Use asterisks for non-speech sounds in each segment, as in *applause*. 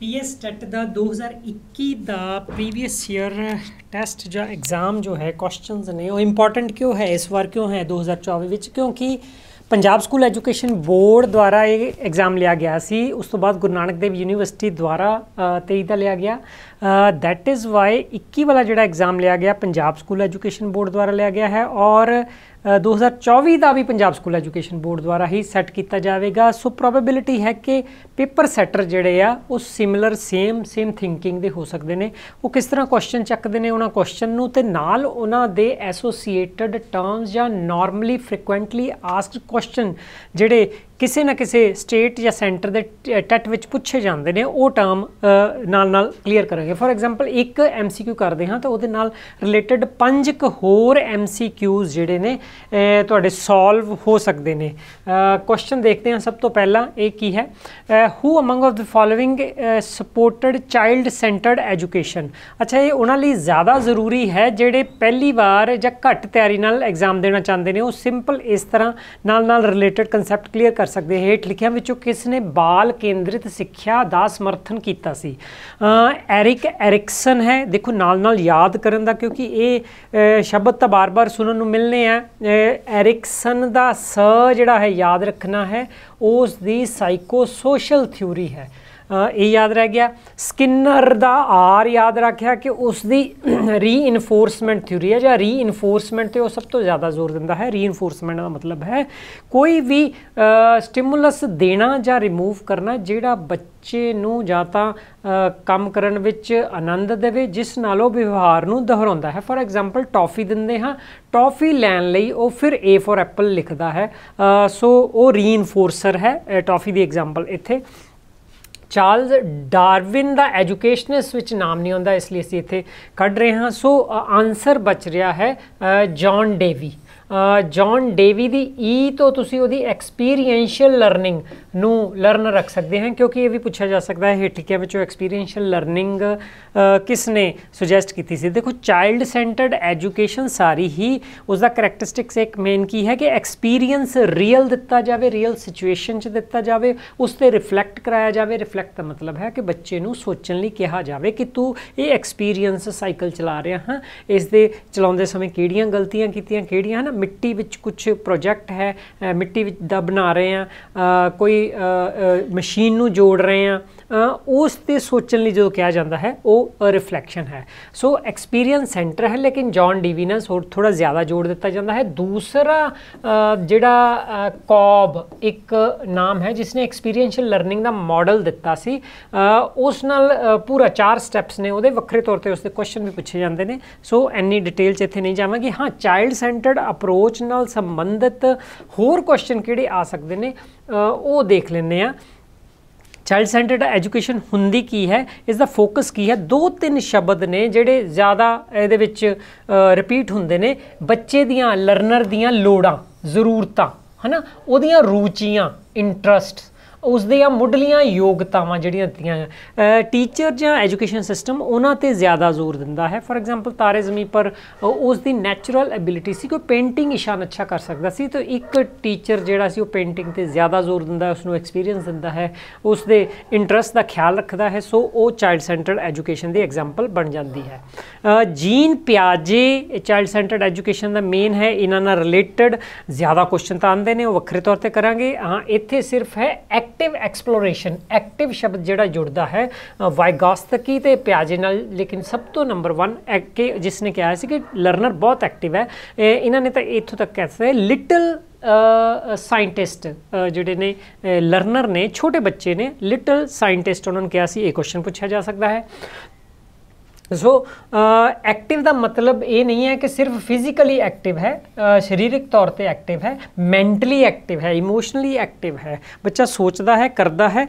P S TET का दो हज़ार इक्की प्रीवियस ईयर टैसट ज एग्जाम जो है क्वेश्चन ने इंपोर्टेंट क्यों है इस बार क्यों है दो हज़ार चौबीस क्योंकि पंजाब स्कूल एजुकेशन बोर्ड द्वारा ये एग्जाम लिया गया सी उस तो बाद गुरु नानक देव यूनीवर्सिटी द्वारा तेई का लिया गया दैट इज़ वाई इक्की वाला जोड़ा एग्जाम लिया गया पंजाब स्कूल एजुकेशन बोर्ड द्वारा लिया गया है और 2024 ਦਾ ਵੀ ਪੰਜਾਬ ਸਕੂਲ ਐਜੂਕੇਸ਼ਨ ਬੋਰਡ ਦੁਆਰਾ ਹੀ ਸੈੱਟ ਕੀਤਾ ਜਾਵੇਗਾ ਸੋ ਪ੍ਰੋਬੇਬਿਲਿਟੀ ਹੈ ਕਿ ਪੇਪਰ ਸੈਟਰ ਜਿਹੜੇ ਆ ਉਹ ਸਿਮਿਲਰ ਸੇਮ ਸੇਮ ਥਿੰਕਿੰਗ ਦੇ ਹੋ ਸਕਦੇ ਨੇ ਉਹ ਕਿਸ ਤਰ੍ਹਾਂ ਕੁਐਸਚਨ ਚੱਕਦੇ ਨੇ ਉਹਨਾਂ ਕੁਐਸਚਨ ਨੂੰ ਤੇ ਨਾਲ ਉਹਨਾਂ ਦੇ ਐਸੋਸੀਏਟਡ ਟਰਮਸ ਜਾਂ ਨਾਰਮਲੀ ਫ੍ਰੀਕੁਐਂਟਲੀ ਆਸਕਡ ਕੁਐਸਚਨ ਜਿਹੜੇ ਕਿਸੇ ਨਾ ਕਿਸੇ ਸਟੇਟ ਜਾਂ ਸੈਂਟਰ ਦੇ ਟੈਟ ਵਿੱਚ ਪੁੱਛੇ ਜਾਂਦੇ ਨੇ ਉਹ ਟਰਮ ਨਾਲ ਨਾਲ ਕਲੀਅਰ ਕਰਾਂਗੇ ਫੋਰ ਐਗਜ਼ਾਮਪਲ ਇੱਕ ਐਮਸੀਕਿਊ ਕਰਦੇ ਹਾਂ ਤਾਂ ਉਹਦੇ ਨਾਲ ਰਿਲੇਟਡ ਪੰਜ ਕ ਹੋਰ ਐਮਸੀਕਿਊਜ਼ ਜਿਹੜੇ ਨੇ ਤੁਹਾਡੇ ਸੋਲਵ ਹੋ ਸਕਦੇ ਨੇ ਕੁਐਸਚਨ ਦੇਖਦੇ ਹਾਂ ਸਭ ਤੋਂ ਪਹਿਲਾਂ ਇਹ ਕੀ ਹੈ who among of the following supported child centred education ਅੱਛਾ ਇਹ ਉਹਨਾਂ ਲਈ ਜ਼ਿਆਦਾ ਜ਼ਰੂਰੀ ਹੈ ਜਿਹੜੇ ਪਹਿਲੀ ਵਾਰ ਜਾਂ ਘੱਟ ਤਿਆਰੀ ਨਾਲ ਐਗਜ਼ਾਮ ਦੇਣਾ ਚਾਹੁੰਦੇ ਨੇ ਉਹ ਸਿੰਪਲ ਇਸ ਤਰ੍ਹਾਂ ਨਾਲ ਨਾਲ ਰਿਲੇਟਡ ਕਨਸੈਪਟ ਕਲੀਅਰ ਕਰ ਸਕਦੇ ਹੇਠ ਲਿਖਿਆਂ ਵਿੱਚੋਂ ਕਿਸ ਨੇ ਬਾਲ ਕੇਂਦਰਿਤ ਸਿੱਖਿਆ ਦਾ ਸਮਰਥਨ ਕੀਤਾ ਸੀ ਐਰਿਕ ਐਰਿਕਸਨ ਹੈ ਦੇਖੋ ਨਾਲ-ਨਾਲ ਯਾਦ ਕਰਨ ਦਾ ਕਿਉਂਕਿ ਇਹ ਸ਼ਬਦ ਤਾਂ ਬਾਰ-ਬਾਰ ਸੁਣਨ ਨੂੰ ਮਿਲਨੇ ਆ ਐਰਿਕਸਨ ਦਾ ਸ ਜਿਹੜਾ ਹੈ ਯਾਦ ਰੱਖਣਾ ਹੈ ਉਸ ਦੀ ਸਾਈਕੋਸੋਸ਼ਲ ਥਿਊਰੀ ਹੈ ਇਹ ਯਾਦ ਰਹਿ ਗਿਆ ਸਕਿਨਰ ਦਾ ਆਰ ਯਾਦ ਰੱਖਿਆ ਕਿ ਉਸ ਦੀ ਰੀਇਨਫੋਰਸਮੈਂਟ ਥਿਊਰੀ ਹੈ ਜਾਂ ਰੀਇਨਫੋਰਸਮੈਂਟ ਤੇ ਉਹ ਸਭ ਤੋਂ ਜ਼ਿਆਦਾ ਜ਼ੋਰ ਦਿੰਦਾ ਹੈ ਰੀਇਨਫੋਰਸਮੈਂਟ ਦਾ ਮਤਲਬ ਹੈ ਕੋਈ ਵੀ ਸਟਿਮੂਲਸ ਦੇਣਾ ਜਾਂ ਰਿਮੂਵ ਕਰਨਾ ਜਿਹੜਾ ਬੱਚੇ ਨੂੰ ਜਾਂ ਤਾਂ ਕੰਮ ਕਰਨ ਵਿੱਚ ਆਨੰਦ ਦੇਵੇ ਜਿਸ ਨਾਲ ਉਹ ਵਿਵਹਾਰ ਨੂੰ ਦੁਹਰਾਉਂਦਾ ਹੈ ਫੋਰ ਐਗਜ਼ਾਮਪਲ ਟੌਫੀ ਦਿੰਦੇ ਹਾਂ ਟੌਫੀ ਲੈਣ ਲਈ ਉਹ ਫਿਰ A ਫੋਰ ਐਪਲ ਲਿਖਦਾ ਹੈ ਸੋ ਉਹ ਰੀਇਨਫੋਰਸਰ ਹੈ ਟੌਫੀ ਦੀ ਐਗਜ਼ਾਮਪਲ ਇੱਥੇ ਚਾਰਲਸ ਡਾਰਵਿਨ ਦਾ ਐਜੂਕੇਸ਼ਨਿਸਟ ਵਿੱਚ ਨਾਮ ਨਹੀਂ ਆਉਂਦਾ ਇਸ ਲਈ ਅਸੀਂ ਇੱਥੇ ਕੱਢ ਰਹੇ ਹਾਂ ਸੋ ਆਨਸਰ ਬਚ ਰਿਹਾ ਹੈ ਜੌਨ ਡੇਵੀ ਜੌਨ ਡੇਵੀ ਦੀ ਈ e ਤੋਂ ਤੁਸੀਂ ਉਹਦੀ ਐਕਸਪੀਰੀਐਂਸ਼ੀਅਲ ਲਰਨਿੰਗ ਨੂੰ ਲਰਨ ਰੱਖ ਸਕਦੇ ਹਾਂ ਕਿਉਂਕਿ ਇਹ ਵੀ ਪੁੱਛਿਆ ਜਾ ਸਕਦਾ ਹੈ ਹੇਠਿਕਿਆਂ ਵਿੱਚੋਂ ਐਕਸਪੀਰੀਐਂਸ਼ੀਅਲ ਲਰਨਿੰਗ ਕਿਸ ਨੇ ਸੁਜੈਸਟ ਕੀਤੀ ਸੀ ਦੇਖੋ ਚਾਈਲਡ ਸੈਂਟਰਡ ਐਜੂਕੇਸ਼ਨ ਸਾਰੀ ਹੀ ਉਸ ਦਾ ਕੈਰੈਕਟਰਿਸਟਿਕਸ ਇੱਕ ਮੇਨ ਕੀ ਹੈ ਕਿ ਐਕਸਪੀਰੀਐਂਸ ਰੀਅਲ ਦਿੱਤਾ ਜਾਵੇ ਰੀਅਲ ਸਿਚੁਏਸ਼ਨ 'ਚ ਦਿੱਤਾ ਜਾਵੇ ਉਸ ਤੇ ਰਿਫਲੈਕਟ ਕਰਾਇਆ ਜਾਵੇ ਰਿਫਲੈਕਟ ਦਾ ਮਤਲਬ ਹੈ ਕਿ ਬੱਚੇ ਨੂੰ ਸੋਚਣ ਲਈ ਕਿਹਾ ਜਾਵੇ ਕਿ ਤੂੰ ਇਹ ਐਕਸਪੀਰੀਐਂਸ ਸਾਈਕਲ ਚਲਾ ਰਿਹਾ ਹਾਂ ਇਸ ਦੇ ਚਲਾਉਂਦੇ ਸਮੇਂ ਕਿਹੜੀਆਂ ਗਲਤੀਆਂ ਕੀਤੀਆਂ ਕਿਹੜੀਆਂ ਹਨ ਮਿੱਟੀ ਵਿੱਚ ਕੁਝ ਪ੍ਰੋਜੈਕਟ ਹੈ ਮਿੱਟੀ ਵਿੱਚ ਦਾ ਬਣਾ ਰਹੇ ਆ ਕੋਈ ਮਸ਼ੀਨ ਨੂੰ ਜੋੜ ਰਹੇ ਆ ਉਸ ਤੇ ਸੋਚਣ ਲਈ ਜਦੋਂ ਕਿਹਾ ਜਾਂਦਾ ਹੈ ਉਹ ਰਿਫਲੈਕਸ਼ਨ ਹੈ ਸੋ ਐਕਸਪੀਰੀਅੰਸ ਸੈਂਟਰ ਹੈ ਲੇਕਿਨ ਜੌਨ ਡੀਵੀ ਹੋਰ ਥੋੜਾ ਜ਼ਿਆਦਾ ਜੋੜ ਦਿੱਤਾ ਜਾਂਦਾ ਹੈ ਦੂਸਰਾ ਜਿਹੜਾ ਕੌਬ ਇੱਕ ਨਾਮ ਹੈ ਜਿਸ ਨੇ ਐਕਸਪੀਰੀਐਂਸ਼ੀਅਲ ਲਰਨਿੰਗ ਦਾ ਮਾਡਲ ਦਿੱਤਾ ਸੀ ਉਸ ਨਾਲ ਪੂਰਾ ਚਾਰ ਸਟੈਪਸ ਨੇ ਉਹਦੇ ਵੱਖਰੇ ਤੌਰ ਤੇ ਉਸਦੇ ਕੁਐਸਚਨ ਵੀ ਪੁੱਛੇ ਜਾਂਦੇ ਨੇ ਸੋ ਐਨੀ ਡਿਟੇਲ ਚ ਇੱਥੇ ਨਹੀਂ ਜਾਵਾਂਗੇ ਹਾਂ ਚਾਈਲਡ ਸੈਂਟਰਡ ਅਪਰੋਚ ਨਾਲ ਸੰਬੰਧਿਤ ਹੋਰ ਕੁਐਸਚਨ ਕਿਹੜੇ ਆ ਸਕਦੇ ਨੇ ਉਹ ਦੇਖ ਲੈਣੇ ਆ ਚਾਈਲਡ ਸੈਂਟਰਡ ਐਜੂਕੇਸ਼ਨ ਹੁੰਦੀ ਕੀ ਹੈ ਇਸ ਦਾ ਫੋਕਸ ਕੀ ਹੈ ਦੋ ਤਿੰਨ ਸ਼ਬਦ ਨੇ ਜਿਹੜੇ ਜ਼ਿਆਦਾ ਇਹਦੇ ਵਿੱਚ ਰਿਪੀਟ ਹੁੰਦੇ ਨੇ ਬੱਚੇ ਦੀਆਂ ਲਰਨਰ ਦੀਆਂ ਲੋੜਾਂ ਜ਼ਰੂਰਤਾਂ ਹਨਾ ਉਹਦੀਆਂ ਰੂਚੀਆਂ ਇੰਟਰਸਟ ਉਸ ਦੀਆਂ ਮੁੱਢਲੀਆਂ ਯੋਗਤਾਵਾਂ ਜਿਹੜੀਆਂ ਦਿੱਤੀਆਂ ਟੀਚਰ ਜਾਂ ਐਜੂਕੇਸ਼ਨ ਸਿਸਟਮ ਉਹਨਾਂ ਤੇ ਜ਼ਿਆਦਾ ਜ਼ੋਰ ਦਿੰਦਾ ਹੈ ਫੋਰ ਐਗਜ਼ਾਮਪਲ ਤਾਰੇ ਜ਼ਮੀਨ ਪਰ ਉਸ ਦੀ ਨੈਚੁਰਲ ਐਬਿਲਿਟੀ ਸੀ ਕੋਈ ਪੇਂਟਿੰਗ ਇਸ਼ਾਨ ਅੱਛਾ ਕਰ ਸਕਦਾ ਸੀ ਤਾਂ ਇੱਕ ਟੀਚਰ ਜਿਹੜਾ ਸੀ ਉਹ ਪੇਂਟਿੰਗ ਤੇ ਜ਼ਿਆਦਾ ਜ਼ੋਰ ਦਿੰਦਾ ਉਸ ਨੂੰ ਐਕਸਪੀਰੀਅੰਸ ਦਿੰਦਾ ਹੈ ਉਸ ਦੇ ਇੰਟਰਸਟ ਦਾ ਖਿਆਲ ਰੱਖਦਾ ਹੈ ਸੋ ਉਹ ਚਾਈਲਡ ਸੈਂਟਰਡ ਐਜੂਕੇਸ਼ਨ ਦੀ ਐਗਜ਼ਾਮਪਲ ਬਣ ਜਾਂਦੀ ਹੈ ਜੀਨ ਪਿਆਜੇ ਚਾਈਲਡ ਸੈਂਟਰਡ ਐਜੂਕੇਸ਼ਨ ਦਾ ਮੇਨ ਹੈ ਇਹਨਾਂ ਨਾਲ ਰਿਲੇਟਡ ਜ਼ਿਆਦਾ ਕੁਐਸਚਨ ਤਾਂ ਆਉਂਦੇ ਨੇ ਉਹ ਵੱਖਰੇ ਤੌਰ ਤੇ ਕਰਾਂਗੇ ਹਾਂ ਇੱਥੇ ਸਿਰਫ ਹੈ ਐਕਟਿਵ ਐਕਸਪਲੋਰੇਸ਼ਨ ਐਕਟਿਵ ਸ਼ਬਦ ਜਿਹੜਾ ਜੁੜਦਾ ਹੈ ਵਾਈਗਾਸਤਕੀ ਤੇ ਪਿਆਜੇ ਨਾਲ ਲੇਕਿਨ ਸਭ ਤੋਂ ਨੰਬਰ 1 ਕਿ ਜਿਸ ਨੇ ਕਿਹਾ ਸੀ ਕਿ ਲਰਨਰ ਬਹੁਤ ਐਕਟਿਵ ਹੈ ਇਹਨਾਂ ਨੇ ਤਾਂ ਇੱਥੋਂ ਤੱਕ ਕਹਿੰਦੇ ਲਿਟਲ ਸਾਇੰਟਿਸਟ ਜਿਹੜੇ ਨੇ ਲਰਨਰ ਨੇ ਛੋਟੇ ਬੱਚੇ ਨੇ ਲਿਟਲ ਸਾਇੰਟਿਸਟ ਉਹਨਾਂ ਨੂੰ ਕਿਹਾ ਸੀ ਇਹ ਕੁਐਸਚਨ ਪੁੱਛਿਆ ਜਾ ਸਕਦਾ ਹੈ ਸੋ ਐਕਟਿਵ uh, ਦਾ ਮਤਲਬ ਇਹ ਨਹੀਂ ਹੈ ਕਿ ਸਿਰਫ ਫਿਜ਼ੀਕਲੀ ਐਕਟਿਵ ਹੈ ਸਰੀਰਕ ਤੌਰ ਤੇ ਐਕਟਿਵ ਹੈ ਮੈਂਟਲੀ ਐਕਟਿਵ ਹੈ ਇਮੋਸ਼ਨਲੀ ਐਕਟਿਵ ਹੈ ਬੱਚਾ ਸੋਚਦਾ ਹੈ ਕਰਦਾ ਹੈ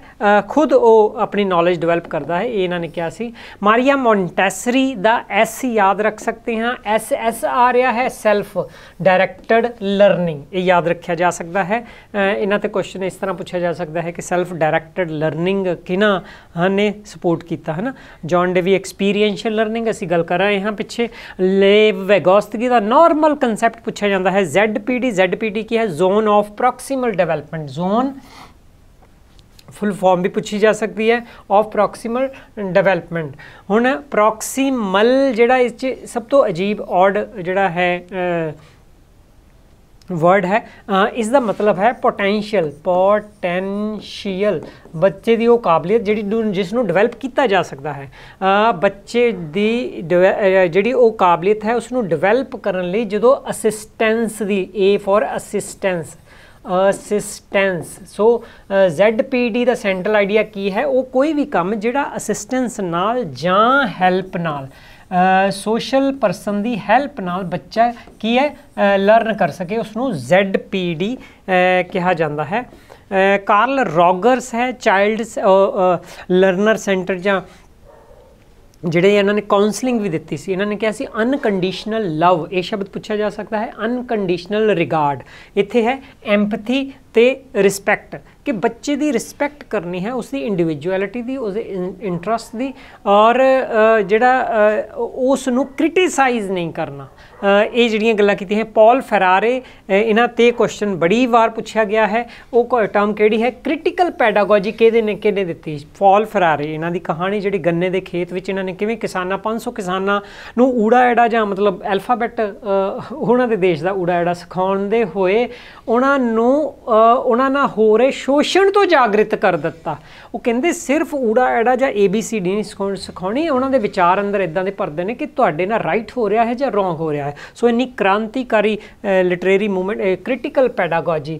ਖੁਦ ਉਹ ਆਪਣੀ ਨੌਲੇਜ ਡਿਵੈਲਪ ਕਰਦਾ ਹੈ ਇਹ ਇਹਨਾਂ ਨੇ ਕਿਹਾ ਸੀ ਮਾਰੀਆ ਮੋਂਟੈਸਰੀ ਦਾ ਐਸ ਯਾਦ ਰੱਖ ਸਕਦੇ ਹਾਂ ਐਸ ਐਸ ਆ ਰਿਹਾ ਹੈ ਸੈਲਫ ਡਾਇਰੈਕਟਡ ਲਰਨਿੰਗ ਇਹ ਯਾਦ ਰੱਖਿਆ ਜਾ ਸਕਦਾ ਹੈ ਇਹਨਾਂ ਤੇ ਕੁਐਸਚਨ ਇਸ ਤਰ੍ਹਾਂ ਪੁੱਛਿਆ ਜਾ ਸਕਦਾ ਹੈ ਕਿ ਸੈਲਫ ਡਾਇਰੈਕਟਡ ਲਰਨਿੰਗ ਕਿਨਾਂ ਨੇ ਸਪੋਰਟ ਕੀਤਾ ਹੈ ਨਾ John Dewey experience machine learning ਅਸੀਂ ਗੱਲ ਕਰ ਰਹੇ ਹਾਂ ਪਿੱਛੇ ਲੇਵ ਵੈਗੋਸਤਗੀ ਦਾ ਨਾਰਮਲ ਕਨਸੈਪਟ ਪੁੱਛਿਆ ਜਾਂਦਾ ਹੈ ZPD ZPD ਕੀ ਹੈ zone of proximal development zone full form ਵੀ ਪੁੱਛੀ ਜਾ ਸਕਦੀ ਹੈ ਆਫ ਪ੍ਰੋਕਸੀਮਲ ਡਿਵੈਲਪਮੈਂਟ ਹੁਣ ਪ੍ਰੋਕਸੀਮਲ ਜਿਹੜਾ ਇਸ 'ਚ ਸਭ ਤੋਂ ਅਜੀਬ ਆਰਡ ਜਿਹੜਾ ਹੈ ਵਰਡ ਹੈ ਇਸ ਦਾ ਮਤਲਬ ਹੈ ਪੋਟੈਂਸ਼ੀਅਲ ਪੋਟੈਂਸ਼ੀਅਲ ਬੱਚੇ ਦੀ ਉਹ ਕਾਬਲੀਅਤ ਜਿਹੜੀ ਜਿਸ ਨੂੰ ਡਿਵੈਲਪ ਕੀਤਾ ਜਾ ਸਕਦਾ ਹੈ ਬੱਚੇ ਦੀ ਜਿਹੜੀ ਉਹ ਕਾਬਲੀਅਤ ਹੈ ਉਸ ਨੂੰ ਡਿਵੈਲਪ ਕਰਨ ਲਈ ਜਦੋਂ ਅਸਿਸਟੈਂਸ ਦੀ A for assistance assistance so ZPD ਦਾ ਸੈਂਟਰਲ ਆਈਡੀਆ ਕੀ ਹੈ ਉਹ ਕੋਈ ਵੀ ਕੰਮ ਜਿਹੜਾ ਅਸਿਸਟੈਂਸ ਨਾਲ ਜਾਂ ਹੈਲਪ ਨਾਲ ਸੋਸ਼ਲ ਪਰਸਨ ਦੀ ਹੈਲਪ ਨਾਲ ਬੱਚਾ ਕੀ ਹੈ ਲਰਨ ਕਰ ਸਕੇ ਉਸ ਨੂੰ ZPD ਕਿਹਾ ਜਾਂਦਾ ਹੈ ਕਾਰਲ ਰੌਗਰਸ ਹੈ ਚਾਈਲਡ ਲਰਨਰ ਸੈਂਟਰ ਜਾਂ ਜਿਹੜੇ ਇਹਨਾਂ ਨੇ ਕਾਉਂਸਲਿੰਗ ਵੀ ਦਿੱਤੀ ਸੀ ਇਹਨਾਂ ਨੇ ਕਿਹਾ ਸੀ ਅਨਕੰਡੀਸ਼ਨਲ ਲਵ ਇਹ ਸ਼ਬਦ ਪੁੱਛਿਆ ਜਾ ਸਕਦਾ ਹੈ ਅਨਕੰਡੀਸ਼ਨਲ ਰਿਗਾਰਡ ਇੱਥੇ ਹੈ ਐਮਪਥੀ ਤੇ ਰਿਸਪੈਕਟ ਕਿ ਬੱਚੇ ਦੀ ਰਿਸਪੈਕਟ ਕਰਨੀ ਹੈ ਉਸ ਦੀ ਇੰਡੀਵਿਜੁਅਲਿਟੀ ਦੀ ਉਸ ਦੇ ਇੰਟਰਸਟ ਦੀ ਔਰ ਜਿਹੜਾ ਉਸ ਨੂੰ ਕ੍ਰਿਟਿਸਾਈਜ਼ ਨਹੀਂ ਕਰਨਾ ਇਹ ਜਿਹੜੀਆਂ ਗੱਲਾਂ ਕੀਤੀਆਂ ਹੈ ਪੌਲ ਫੈਰਾਰੇ ਇਹਨਾਂ ਤੇ ਕੁਐਸਚਨ ਬੜੀ ਵਾਰ ਪੁੱਛਿਆ ਗਿਆ ਹੈ ਉਹ ਟਰਮ ਕਿਹੜੀ ਹੈ ਕ੍ਰਿਟੀਕਲ ਪੈਡਾਗੋਜੀ ਕਿਹਦੇ ਨੇ ਕਿਹਨੇ ਦਿੱਤੀ ਪੌਲ ਫੈਰਾਰੇ ਇਹਨਾਂ ਦੀ ਕਹਾਣੀ ਜਿਹੜੀ ਗੰਨੇ ਦੇ ਖੇਤ ਵਿੱਚ ਇਹਨਾਂ ਨੇ ਕਿਵੇਂ ਕਿਸਾਨਾਂ 500 ਕਿਸਾਨਾਂ ਨੂੰ ਊੜਾ ਐੜਾ ਜਾਂ ਮਤਲਬ ਅਲਫਾਬੈਟ ਉਹਨਾਂ ਦੇ ਦੇਸ਼ ਦਾ ਊੜਾ ਐੜਾ ਸਿਖਾਉਣ ਦੇ ਹੋਏ ਉਹਨਾਂ ਨੂੰ ਉਹਨਾਂ ਨਾਲ ਹੋ ਰਹੇ ਸ਼ੋਸ਼ਣ ਤੋਂ ਜਾਗਰਿਤ ਕਰ ਦਿੱਤਾ ਉਹ ਕਹਿੰਦੇ ਸਿਰਫ ਊੜਾ ਐੜਾ ਜਾਂ ABCD ਨਹੀਂ ਸਿਖਾਉਣੀ ਉਹਨਾਂ ਦੇ ਵਿਚਾਰ ਅੰਦਰ ਇਦਾਂ ਦੇ ਪਰਦੇ ਨੇ ਕਿ ਤੁਹਾਡੇ ਨਾਲ ਰਾਈਟ ਹੋ ਰਿਹਾ ਹੈ ਜਾਂ ਰੋਂਗ ਹੋ ਰਿਹਾ ਹੈ ਸੋ ਇੰਨੀ ਕ੍ਰਾਂਤੀਕਾਰੀ literary movement critical pedagogy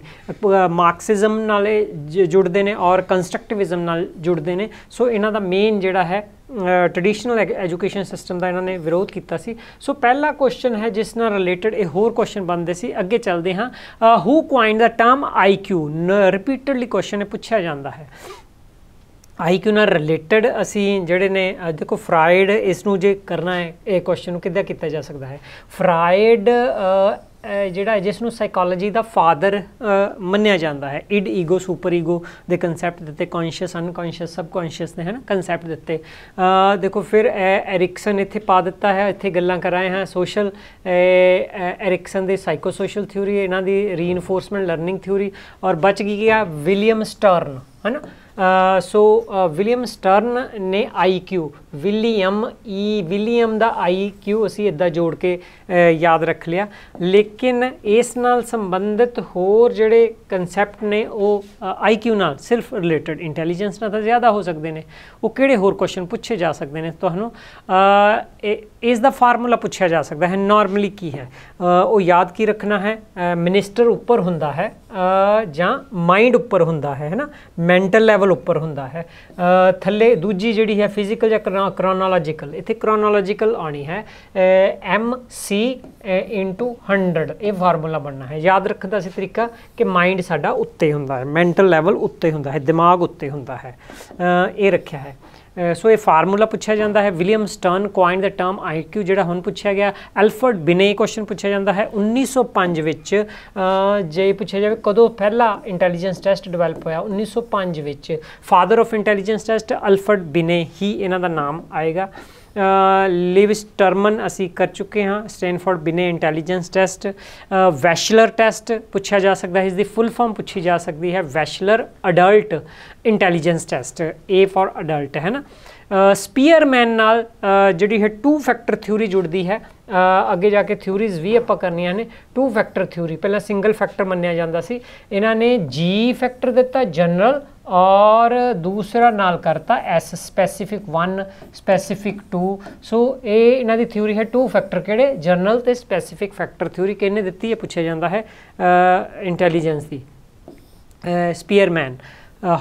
Marxism ਨਾਲੇ ਜੁੜਦੇ ਨੇ ਔਰ ਕੰਸਟਰਕਟਿਵਿਜ਼ਮ ਨਾਲ ਜੁੜਦੇ ਨੇ ਸੋ ਇਹਨਾਂ ਦਾ ਮੇਨ ਜਿਹੜਾ ਹੈ ਟ੍ਰੈਡੀਸ਼ਨਲ ਐਜੂਕੇਸ਼ਨ ਸਿਸਟਮ ਦਾ ਇਹਨਾਂ ਨੇ ਵਿਰੋਧ ਕੀਤਾ ਸੀ ਸੋ ਪਹਿਲਾ ਕੁਐਸਚਨ ਹੈ ਜਿਸ ਨਾਲ ਰਿਲੇਟਡ ਇਹ ਹੋਰ ਕੁਐਸਚਨ ਬਣਦੇ ਸੀ ਅੱਗੇ ਚੱਲਦੇ ਹਾਂ ਹੂ ਕੁਆਇਨ ਦਾ ਟਰਮ ਆਈਕਿਊ ਰਿਪੀਟਡਲੀ ਕੁਐਸਚਨ ਪੁੱਛਿਆ ਜਾਂਦਾ ਹੈ ਆਈਕਿਊ ਨਾਲ ਰਿਲੇਟਡ ਅਸੀਂ ਜਿਹੜੇ ਨੇ ਦੇਖੋ ਫਰਾਇਡ ਇਸ ਨੂੰ ਜੇ ਕਰਨਾ ਹੈ ਇਹ ਕੁਐਸਚਨ ਨੂੰ ਕਿੱਦਾਂ ਕੀਤਾ ਜਾ ਸਕਦਾ ਹੈ ਫਰਾਇਡ ਜਿਹੜਾ ਜਿਸ ਨੂੰ ਸਾਈਕੋਲੋਜੀ ਦਾ ਫਾਦਰ ਮੰਨਿਆ ਜਾਂਦਾ ਹੈ ਇਡ ਈਗੋ ਸੁਪਰ ਈਗੋ ਦੇ ਕਨਸੈਪਟ ਦਿੱਤੇ ਕੌਨਸ਼ੀਅਸ ਅਨਕੌਨਸ਼ੀਅਸ ਸਬਕੌਨਸ਼ੀਅਸ ਨੇ ਹਨਾ ਕਨਸੈਪਟ ਦਿੱਤੇ ਦੇਖੋ ਫਿਰ ਐਰਿਕਸਨ ਇੱਥੇ ਪਾ ਦਿੱਤਾ ਹੈ ਇੱਥੇ ਗੱਲਾਂ ਕਰਾਏ ਹਾਂ ਸੋਸ਼ਲ ਐਰਿਕਸਨ ਦੇ ਸਾਈਕੋਸੋਸ਼ਲ ਥਿਊਰੀ ਇਹਨਾਂ ਦੀ ਰੀਇਨਫੋਰਸਮੈਂਟ ਲਰਨਿੰਗ ਥਿਊਰੀ ਔਰ ਬਚ ਗਈ ਗਿਆ ਵਿਲੀਅਮ ਸਟਰਨ ਹਨਾ ਸੋ ਵਿਲੀਅਮ ਸਟਰਨ ਨੇ ਆਈਕਿਊ ਵਿਲੀਅਮ ਈ ਵਿਲੀਅਮ ਦਾ ਆਈਕਿਊ ਅਸੀਂ ਇਦਾਂ ਜੋੜ ਕੇ ਯਾਦ ਰੱਖ ਲਿਆ ਲੇਕਿਨ ਇਸ ਨਾਲ ਸੰਬੰਧਿਤ ਹੋਰ ਜਿਹੜੇ ਕਨਸੈਪਟ ਨੇ ਉਹ ਆਈਕਿਊ ਨਾਲ ਸਿਰਫ ਰਿਲੇਟਡ ਇੰਟੈਲੀਜੈਂਸ ਨਾਲ ਤਾਂ ਜ਼ਿਆਦਾ ਹੋ ਸਕਦੇ ਨੇ ਉਹ ਕਿਹੜੇ ਹੋਰ ਕੁਐਸਚਨ ਪੁੱਛੇ ਜਾ ਸਕਦੇ ਨੇ ਤੁਹਾਨੂੰ ਇਸ ਦਾ ਫਾਰਮੂਲਾ ਪੁੱਛਿਆ ਜਾ ਸਕਦਾ ਹੈ ਨਾਰਮਲੀ ਕੀ ਹੈ ਉਹ ਯਾਦ ਕੀ ਰੱਖਣਾ ਹੈ ਮਿਨਿਸਟਰ ਉੱਪਰ ਹੁੰਦਾ ਹੈ ਜਾਂ ਮਾਈਂਡ ਉੱਪਰ ਹੁੰਦਾ ਹੈ ਹੈਨਾ ਮੈਂਟਲ ਲੈਵਲ ਉੱਪਰ ਹੁੰਦਾ ਹੈ ਥੱਲੇ ਦੂਜੀ ਜਿਹੜੀ ਹੈ ਫਿਜ਼ੀਕਲ ਜਾਂ ਕ੍ਰੋਨੋਲੋਜੀਕਲ ਇੱਥੇ ਕ੍ਰੋਨੋਲੋਜੀਕਲ ਆਣੀ ਹੈ ਐਮ ਸੀ 100 ਇਹ ਫਾਰਮੂਲਾ ਬਣਨਾ ਹੈ ਯਾਦ ਰੱਖਣ ਦਾ ਸੀ ਤਰੀਕਾ ਕਿ ਮਾਈਂਡ ਸਾਡਾ ਉੱਤੇ ਹੁੰਦਾ ਹੈ ਮੈਂਟਲ ਲੈਵਲ ਉੱਤੇ ਹੁੰਦਾ ਹੈ ਦਿਮਾਗ ਉੱਤੇ ਹੁੰਦਾ ਹੈ ਇਹ ਰੱਖਿਆ ਹੈ ਸੋ ਇਹ ਫਾਰਮੂਲਾ ਪੁੱਛਿਆ ਜਾਂਦਾ ਹੈ ਵਿਲੀਅਮ ਸਟਰਨ ਕੋਇਨ ਦਾ ਟਰਮ ਆਈਕਿਊ ਜਿਹੜਾ ਹੁਣ ਪੁੱਛਿਆ ਗਿਆ ਐਲਫਰਡ ਬਿਨੇ ਕੁਐਸਚਨ ਪੁੱਛਿਆ ਜਾਂਦਾ ਹੈ 1905 ਵਿੱਚ ਜੇ ਪੁੱਛਿਆ ਜਾਵੇ ਕਦੋਂ ਪਹਿਲਾ ਇੰਟੈਲੀਜੈਂਸ ਟੈਸਟ ਡਿਵੈਲਪ ਹੋਇਆ 1905 ਵਿੱਚ father of intelligence test Alfred Binet ਹੀ ਇਹਨਾਂ ਦਾ ਨਾਮ ਆਏਗਾ ਲਿਵ ਸਟਰਮਨ ਅਸੀਂ ਕਰ ਚੁੱਕੇ ਹਾਂ Stanford Binet intelligence test Wechsler test ਪੁੱਛਿਆ ਜਾ ਸਕਦਾ ਹੈ ਇਸ ਦੀ ਫੁੱਲ ਫਾਰਮ ਪੁੱਛੀ ਜਾ ਸਕਦੀ ਹੈ Wechsler adult intelligence test A for adult ਹੈ ਨਾ ਸਪੀਅਰਮੈਨ ਨਾਲ ਜਿਹੜੀ ਹੈ ਟੂ ਫੈਕਟਰ ਥਿਊਰੀ ਜੁੜਦੀ ਹੈ ਅੱਗੇ ਜਾ ਕੇ ਥਿਊਰੀਜ਼ ਵੀ ਆਪਾਂ ਕਰਨੀਆਂ ਨੇ ਟੂ ਫੈਕਟਰ ਥਿਊਰੀ ਪਹਿਲਾਂ ਸਿੰਗਲ ਫੈਕਟਰ ਮੰਨਿਆ ਜਾਂਦਾ ਸੀ ਇਹਨਾਂ ਨੇ ਜੀ ਫੈਕਟਰ ਦਿੱਤਾ ਜਨਰਲ और दूसरा नाल करता S specific one specific two so ए इन्हों थ्यूरी है टू फैक्टर किड़े जनरल तो स्पैसीफिक फैक्टर थ्यूरी कि दी है पूछा जाता है इंटैलीजेंस की स्पीयरमैन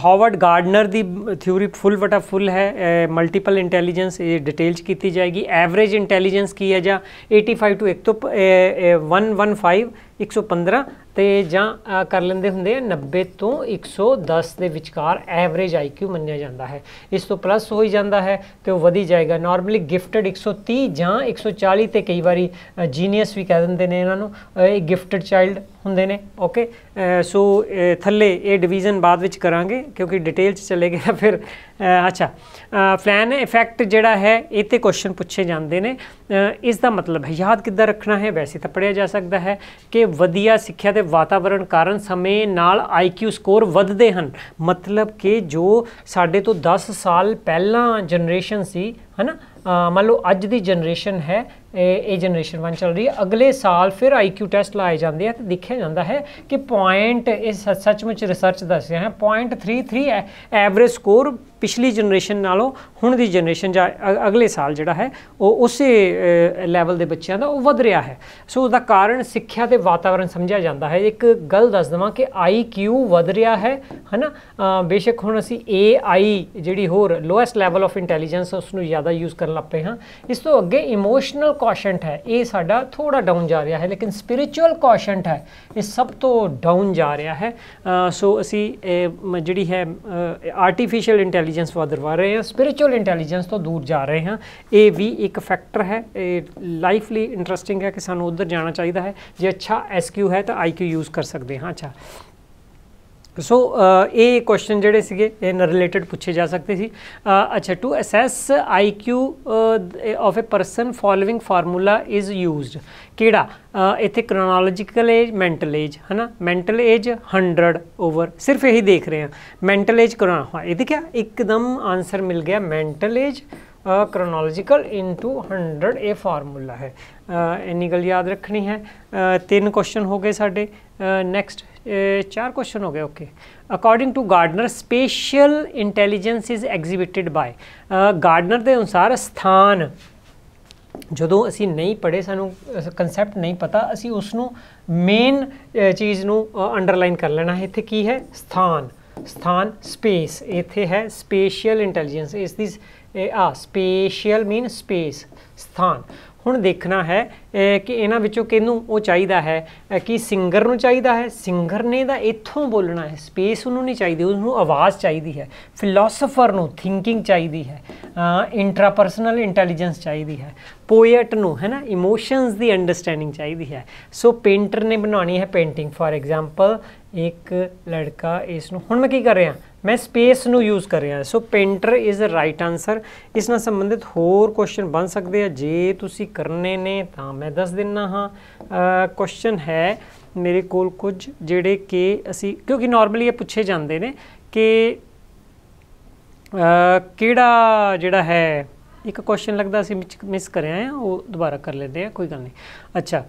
हॉवर्ड गार्डनर की थ्यूरी फुल वटा फुल है मल्टीपल इंटैलीजेंस डिटेल्स की जाएगी एवरेज इंटैलीजेंस की है जी फाइव टू एक तो वन वन फाइव 115 ਤੇ ਜਾਂ ਕਰ ਲੈਂਦੇ ਹੁੰਦੇ ਆ 90 ਤੋਂ 110 ਦੇ ਵਿਚਕਾਰ ਐਵਰੇਜ ਆਈਕਿਊ ਮੰਨਿਆ ਜਾਂਦਾ ਹੈ ਇਸ ਤੋਂ ਪਲੱਸ ਹੋਈ ਜਾਂਦਾ ਹੈ ਤੇ ਉਹ ਵਧੀ ਜਾਏਗਾ ਨਾਰਮਲੀ ਗਿਫਟਡ 130 ਜਾਂ 140 ਤੇ ਕਈ ਵਾਰੀ ਜੀਨੀਅਸ ਵੀ ਕਹਿ ਦਿੰਦੇ ਨੇ ਇਹਨਾਂ ਨੂੰ ਇਹ ਗਿਫਟਡ ਚਾਈਲਡ ਹੁੰਦੇ ਨੇ ਓਕੇ ਸੋ ਥੱਲੇ ਇਹ ਡਿਵੀਜ਼ਨ ਬਾਅਦ ਵਿੱਚ ਕਰਾਂਗੇ ਕਿਉਂਕਿ ਡਿਟੇਲ ਚ ਚਲੇ ਗਿਆ ਫਿਰ ਅੱਛਾ ਫਲੈਨ ਇਫੈਕਟ ਜਿਹੜਾ ਹੈ ਇਹ ਤੇ ਕੁਐਸਚਨ ਪੁੱਛੇ ਜਾਂਦੇ ਨੇ ਇਸ ਦਾ ਮਤਲਬ ਹੈ ਯਾਦ ਕਿੱਦਾਂ ਰੱਖਣਾ ਹੈ ਵੈਸੇ ਤਾਂ ਪੜਿਆ ਜਾ ਸਕਦਾ ਹੈ ਕਿ ਵਧੀਆ ਸਿੱਖਿਆ ਦੇ ਵਾਤਾਵਰਣ ਕਾਰਨ ਸਮੇਂ ਨਾਲ IQ ਸਕੋਰ ਵੱਧਦੇ ਹਨ ਮਤਲਬ ਕਿ ਜੋ ਸਾਡੇ ਤੋਂ 10 ਸਾਲ ਪਹਿਲਾਂ ਜਨਰੇਸ਼ਨ ਸੀ ਹਨਾ ਮੰਨ ਲਓ ਅੱਜ ਦੀ ਜਨਰੇਸ਼ਨ ਹੈ ਇਹ ਜਨਰੇਸ਼ਨ 1 ਚੱਲ ਰਹੀ ਹੈ ਅਗਲੇ ਸਾਲ ਫਿਰ ਆਈਕਿਊ ਟੈਸਟ ਲਾਏ ਜਾਂਦੇ ਆ ਤੇ ਦੇਖਿਆ ਜਾਂਦਾ ਹੈ ਕਿ ਪੁਆਇੰਟ ਇਹ ਸੱਚਮੁੱਚ ਰਿਸਰਚ ਦੱਸਿਆ ਹੈ ਪੁਆਇੰਟ 33 ਐਵਰੇਜ ਸਕੋਰ ਪਿਛਲੀ ਜਨਰੇਸ਼ਨ ਨਾਲੋਂ ਹੁਣ ਦੀ ਜਨਰੇਸ਼ਨ ਜਾਂ ਅਗਲੇ ਸਾਲ ਜਿਹੜਾ ਹੈ ਉਹ ਉਸੇ ਲੈਵਲ ਦੇ ਬੱਚਿਆਂ ਦਾ ਉਹ ਵਧ ਰਿਹਾ ਹੈ ਸੋ ਉਹਦਾ ਕਾਰਨ ਸਿੱਖਿਆ ਤੇ ਵਾਤਾਵਰਣ ਸਮਝਿਆ ਜਾਂਦਾ ਹੈ ਇੱਕ ਗੱਲ ਦੱਸ ਦਵਾਂ ਕਿ ਆਈਕਿਊ ਵਧ ਰਿਹਾ ਹੈ ਹਨਾ ਬੇਸ਼ੱਕ ਹੁਣ ਅਸੀਂ ਏਆਈ ਜਿਹੜੀ ਹੋਰ ਲੋਐਸਟ ਲੈਵਲ ਆਫ ਇੰਟੈਲੀਜੈਂਸ ਉਸ ਨੂੰ ਜ਼ਿਆਦਾ ਯੂਜ਼ ਕਰਨ ਲੱਪੇ ਹਾਂ ਇਸ ਤੋਂ ਅੱਗੇ ਇਮੋਸ਼ਨਲ ਕੌਸ਼ੈਂਟ ਹੈ ਇਹ ਸਾਡਾ ਥੋੜਾ ਡਾਊਨ ਜਾ ਰਿਹਾ ਹੈ ਲੇਕਿਨ ਸਪਿਰਚੁਅਲ ਕੌਸ਼ੈਂਟ ਹੈ ਇਹ ਸਭ ਤੋਂ ਡਾਊਨ ਜਾ ਰਿਹਾ ਹੈ ਸੋ ਅਸੀਂ ਜਿਹੜੀ ਹੈ ਆਰਟੀਫੀਸ਼ੀਅਲ ਇੰਟੈਲੀਜੈਂਸ ਵਧਵਾ ਰਹੇ ਹਾਂ ਸਪਿਰਚੁਅਲ ਇੰਟੈਲੀਜੈਂਸ ਤੋਂ ਦੂਰ ਜਾ ਰਹੇ ਹਾਂ ਇਹ ਵੀ ਇੱਕ ਫੈਕਟਰ ਹੈ ਇਹ ਲਾਈਫਲੀ ਇੰਟਰਸਟਿੰਗ ਹੈ ਕਿ ਸਾਨੂੰ ਉਧਰ ਜਾਣਾ ਚਾਹੀਦਾ ਹੈ ਜੇ ਅੱਛਾ ਐਸਕਿਊ ਹੈ ਤਾਂ ਆਈਕਿਊ ਯੂਜ਼ ਕਰ ਸਕਦੇ ਹਾਂ ਅੱਛਾ सो uh, ये क्वेश्चन जोड़े से रिलेटिड पूछे जा सकते थे uh, अच्छा to assess I Q of a person following formula is use कि इतने क्रोनोलॉजिकल एज मैंटल एज है ना मैंटल एज हंडर्ड ओवर सिर्फ यही देख रहे हैं मैंटल एज करोना ये क्या एकदम आंसर मिल गया mental age chronological into hundred ए फॉर्मूला है uh, इन्नी गल याद रखनी है तीन क्वेश्चन हो गए साढ़े नैक्सट चार ਕੁਐਸਚਨ ਹੋ ਗਏ okay according to Gardner spatial intelligence is exhibited by Gardner ਦੇ ਅਨੁਸਾਰ ਸਥਾਨ ਜਦੋਂ ਅਸੀਂ ਨਹੀਂ ਪੜੇ ਸਾਨੂੰ ਕਨਸੈਪਟ ਨਹੀਂ ਪਤਾ ਅਸੀਂ ਉਸ ਨੂੰ ਮੇਨ ਚੀਜ਼ ਨੂੰ ਅੰਡਰਲਾਈਨ ਕਰ ਲੈਣਾ ਹੈ ਇੱਥੇ ਕੀ ਹੈ ਸਥਾਨ ਸਥਾਨ ਸਪੇਸ ਇੱਥੇ ਹੈ ਸਪੇਸ਼ੀਅਲ ਇੰਟੈਲੀਜੈਂਸ ਇਸ ਦੀ ਆ ਸਪੇਸ਼ੀਅਲ ਮੀਨ ਸਪੇਸ ਸਥਾਨ ਹੁਣ ਦੇਖਣਾ ਹੈ ਕਿ ਇਹਨਾਂ ਵਿੱਚੋਂ ਕਿਹਨੂੰ ਉਹ ਚਾਹੀਦਾ ਹੈ ਕਿ ਸਿੰਗਰ ਨੂੰ ਚਾਹੀਦਾ ਹੈ ਸਿੰਗਰ ਨੇ ਤਾਂ ਇੱਥੋਂ ਬੋਲਣਾ ਹੈ ਸਪੇਸ ਉਹਨੂੰ ਨਹੀਂ ਚਾਹੀਦੀ ਉਹਨੂੰ ਆਵਾਜ਼ ਚਾਹੀਦੀ ਹੈ ਫਿਲਾਸਫਰ ਨੂੰ ਥਿੰਕਿੰਗ ਚਾਹੀਦੀ ਹੈ ਇੰਟਰਪਰਸਨਲ ਇੰਟੈਲੀਜੈਂਸ ਚਾਹੀਦੀ ਹੈ ਪੋਇਟ ਨੂੰ ਹੈ ਨਾ ਇਮੋਸ਼ਨਸ ਦੀ ਅੰਡਰਸਟੈਂਡਿੰਗ ਚਾਹੀਦੀ ਹੈ ਸੋ ਪੇਂਟਰ ਨੇ ਬਣਾਉਣੀ ਹੈ ਪੇਂਟਿੰਗ ਫਾਰ ਐਗਜ਼ਾਮਪਲ ਇੱਕ ਲੜਕਾ ਇਸ ਨੂੰ ਹੁਣ ਮੈਂ ਕੀ ਕਰ ਰਿਹਾ ਮੈਂ ਸਪੇਸ ਨੂੰ ਯੂਜ਼ ਕਰ ਰਿਹਾ so painter is right answer ਇਸ ਨਾਲ ਸੰਬੰਧਿਤ ਹੋਰ ਕੁਐਸਚਨ ਬਣ ਸਕਦੇ ਆ ਜੇ ਤੁਸੀਂ ਕਰਨੇ ਨੇ ਤਾਂ ਮੈਂ ਦੱਸ ਦਿੰਨਾ ਹਾਂ ਕੁਐਸਚਨ ਹੈ ਮੇਰੇ ਕੋਲ ਕੁਝ ਜਿਹੜੇ ਕਿ ਅਸੀਂ ਕਿਉਂਕਿ ਨਾਰਮਲੀ ਇਹ ਪੁੱਛੇ ਜਾਂਦੇ ਨੇ ਕਿ ਕਿਹੜਾ ਜਿਹੜਾ ਹੈ ਇੱਕ ਕੁਐਸਚਨ ਲੱਗਦਾ ਅਸੀਂ ਮਿਸ ਕਰਿਆ ਆ ਉਹ ਦੁਬਾਰਾ ਕਰ ਲੈਂਦੇ ਆ ਕੋਈ ਗੱਲ ਨਹੀਂ ਅੱਛਾ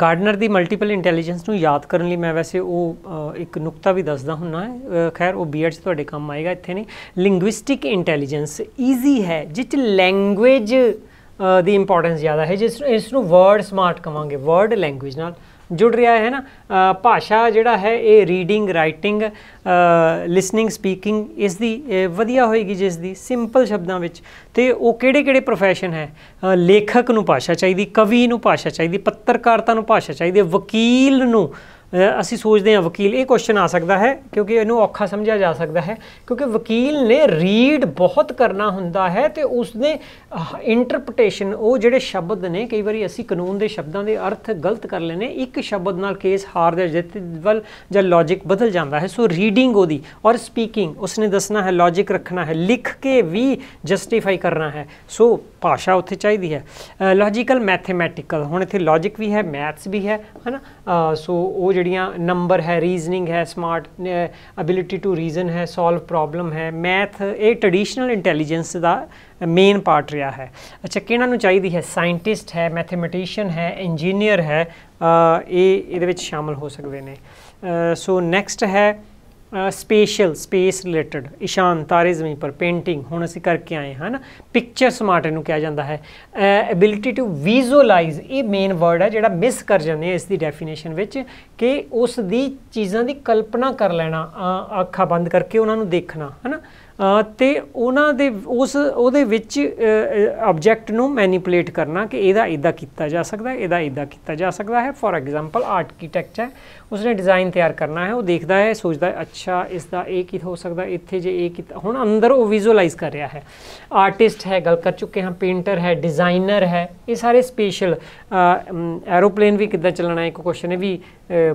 ਗਾਰਡਨਰ ਦੀ ਮਲਟੀਪਲ ਇੰਟੈਲੀਜੈਂਸ ਨੂੰ ਯਾਦ ਕਰਨ ਲਈ ਮੈਂ ਵੈਸੇ ਉਹ ਇੱਕ ਨੁਕਤਾ ਵੀ ਦੱਸਦਾ ਹੁੰਨਾ ਹੈ ਖੈਰ ਉਹ ਬੀਐਡ 'ਚ ਤੁਹਾਡੇ ਕੰਮ ਆਏਗਾ ਇੱਥੇ ਨਹੀਂ ਲਿੰਗੁਇਸਟਿਕ ਇੰਟੈਲੀਜੈਂਸ ਈਜ਼ੀ ਹੈ ਜਿੱਚ ਲੈਂਗੁਏਜ ਦੀ ਇੰਪੋਰਟੈਂਸ ਜ਼ਿਆਦਾ ਹੈ ਜਿਸ ਇਸ ਨੂੰ ਵਰਡ ਸਮਾਰਟ ਕਵਾਂਗੇ ਵਰਡ ਲੈਂਗੁਏਜ ਨਾਲ ਜੁੜ ਰਿਹਾ ਹੈ ਨਾ ਭਾਸ਼ਾ ਜਿਹੜਾ ਹੈ ਇਹ ਰੀਡਿੰਗ ਰਾਈਟਿੰਗ ਲਿਸਨਿੰਗ ਸਪੀਕਿੰਗ ਇਸ ਦੀ ਵਧੀਆ ਹੋਏਗੀ ਜਿਸ ਦੀ ਸਿੰਪਲ ਸ਼ਬਦਾਂ ਵਿੱਚ ਤੇ ਉਹ ਕਿਹੜੇ-ਕਿਹੜੇ profession ਹੈ ਲੇਖਕ ਨੂੰ ਭਾਸ਼ਾ ਚਾਹੀਦੀ ਕਵੀ ਨੂੰ ਭਾਸ਼ਾ ਚਾਹੀਦੀ ਪੱਤਰਕਾਰਤਾ ਨੂੰ ਭਾਸ਼ਾ ਚਾਹੀਦੀ ਵਕੀਲ ਨੂੰ ਅਸੀਂ ਸੋਚਦੇ ਹਾਂ ਵਕੀਲ ਇਹ ਕੁਐਸਚਨ ਆ ਸਕਦਾ ਹੈ ਕਿਉਂਕਿ ਇਹਨੂੰ ਔਖਾ ਸਮਝਿਆ ਜਾ ਸਕਦਾ ਹੈ ਕਿਉਂਕਿ ਵਕੀਲ ਨੇ ਰੀਡ ਬਹੁਤ ਕਰਨਾ ਹੁੰਦਾ ਹੈ ਤੇ ਉਸਨੇ ਇੰਟਰਪ੍ਰੀਟੇਸ਼ਨ ਉਹ ਜਿਹੜੇ ਸ਼ਬਦ ਨੇ ਕਈ ਵਾਰੀ ਅਸੀਂ ਕਾਨੂੰਨ ਦੇ ਸ਼ਬਦਾਂ ਦੇ ਅਰਥ ਗਲਤ ਕਰ ਲੈਨੇ ਇੱਕ ਸ਼ਬਦ ਨਾਲ ਕੇਸ ਹਾਰ ਜਾਂ ਜਿੱਤ ਵੱਲ ਜਾਂ ਲੌਜੀਕ ਬਦਲ ਜਾਂਦਾ ਹੈ ਸੋ ਰੀਡਿੰਗ ਉਹਦੀ ਔਰ ਸਪੀਕਿੰਗ ਉਸਨੇ ਦੱਸਣਾ ਹੈ ਲੌਜੀਕ ਰੱਖਣਾ ਹੈ ਲਿਖ ਕੇ ਵੀ ਜਸਟੀਫਾਈ ਕਰਨਾ ਹੈ ਸੋ ਭਾਸ਼ਾ ਉੱਥੇ ਚਾਹੀਦੀ ਹੈ ਲੌਜੀਕਲ ਮੈਥਮੈਟਿਕਲ ਹੁਣ ਇੱਥੇ ਲੌਜੀਕ ਵੀ ਹੈ ਮੈਥਸ ਵੀ ਹੈ ਹਨਾ ਸੋ ਉਹ ਜਿਹੜੀਆਂ ਨੰਬਰ ਹੈ ਰੀਜ਼ਨਿੰਗ ਹੈ ਸਮਾਰਟ ਅਬਿਲਿਟੀ ਟੂ ਰੀਜ਼ਨ ਹੈ ਸੋਲਵ ਪ੍ਰੋਬਲਮ ਹੈ ਮੈਥ ਇਹ ਟ੍ਰੈਡੀਸ਼ਨਲ ਇੰਟੈਲੀਜੈਂਸ ਦਾ ਮੇਨ ਪਾਰਟ ਰਿਹਾ ਹੈ ਅੱਛਾ ਕਿਹਨਾਂ ਨੂੰ ਚਾਹੀਦੀ ਹੈ ਸਾਇੰਟਿਸਟ ਹੈ ਮੈਥਮੈਟੀਸ਼ੀਅਨ ਹੈ ਇੰਜੀਨੀਅਰ ਹੈ ਇਹ ਇਹਦੇ ਵਿੱਚ ਸ਼ਾਮਲ ਹੋ ਸਕਦੇ ਨੇ ਸੋ ਨੈਕਸਟ ਹੈ spatial space related Ishaan Taare Zameen ਪਰ ਪੇਂਟਿੰਗ ਹੁਣ ਅਸੀਂ ਕਰਕੇ ਆਏ ਹਾਂ ਨਾ ਪਿਕਚਰ ਸਮਾਰਟ ਇਹਨੂੰ ਕਿਹਾ ਜਾਂਦਾ ਹੈ ਐਬਿਲਿਟੀ ਟੂ ਵਿਜ਼ੂਅਲਾਈਜ਼ ਇਹ ਮੇਨ ਵਰਡ ਹੈ ਜਿਹੜਾ ਮਿਸ ਕਰ ਜਾਂਦੇ ਆ ਇਸ ਦੀ ਡੈਫੀਨੇਸ਼ਨ ਵਿੱਚ ਕਿ ਉਸ ਦੀ ਚੀਜ਼ਾਂ ਦੀ ਕਲਪਨਾ ਕਰ ਲੈਣਾ ਅੱਖਾਂ ਬੰਦ ਕਰਕੇ ਉਹਨਾਂ ਨੂੰ ਦੇਖਣਾ ਹੈ ਨਾ ਤੇ ਉਹਨਾਂ ਦੇ ਉਸ ਉਹਦੇ ਵਿੱਚ ਆਬਜੈਕਟ ਨੂੰ ਮੈਨੀਪੂਲੇਟ ਕਰਨਾ ਕਿ ਇਹਦਾ ਇਦਾਂ ਕੀਤਾ ਜਾ ਸਕਦਾ ਹੈ ਇਹਦਾ ਇਦਾਂ ਕੀਤਾ ਜਾ ਸਕਦਾ ਹੈ ਫੋਰ ਐਗਜ਼ਾਮਪਲ ਆਰਕੀਟੈਕਚਰ ਉਸਨੇ ਡਿਜ਼ਾਈਨ ਤਿਆਰ ਕਰਨਾ ਹੈ ਉਹ ਦੇਖਦਾ ਹੈ ਸੋਚਦਾ ਹੈ ਅੱਛਾ ਇਸ ਦਾ ਇਹ ਕੀ ਹੋ ਸਕਦਾ ਇੱਥੇ ਜੇ ਇਹ ਕੀਤਾ ਹੁਣ ਅੰਦਰ ਉਹ ਵਿਜ਼ੂਅਲਾਈਜ਼ ਕਰ ਰਿਹਾ ਹੈ ਆਰਟਿਸਟ ਹੈ ਗੱਲ ਕਰ ਚੁੱਕੇ ਹਾਂ ਪੇਂਟਰ ਹੈ ਡਿਜ਼ਾਈਨਰ ਹੈ ਇਹ ਸਾਰੇ ਸਪੈਸ਼ਲ ਐਰੋਪਲੇਨ ਵੀ ਕਿੱਦਾਂ ਚੱਲਣਾ ਹੈ ਇੱਕ ਕੁਐਸਚਨ ਵੀ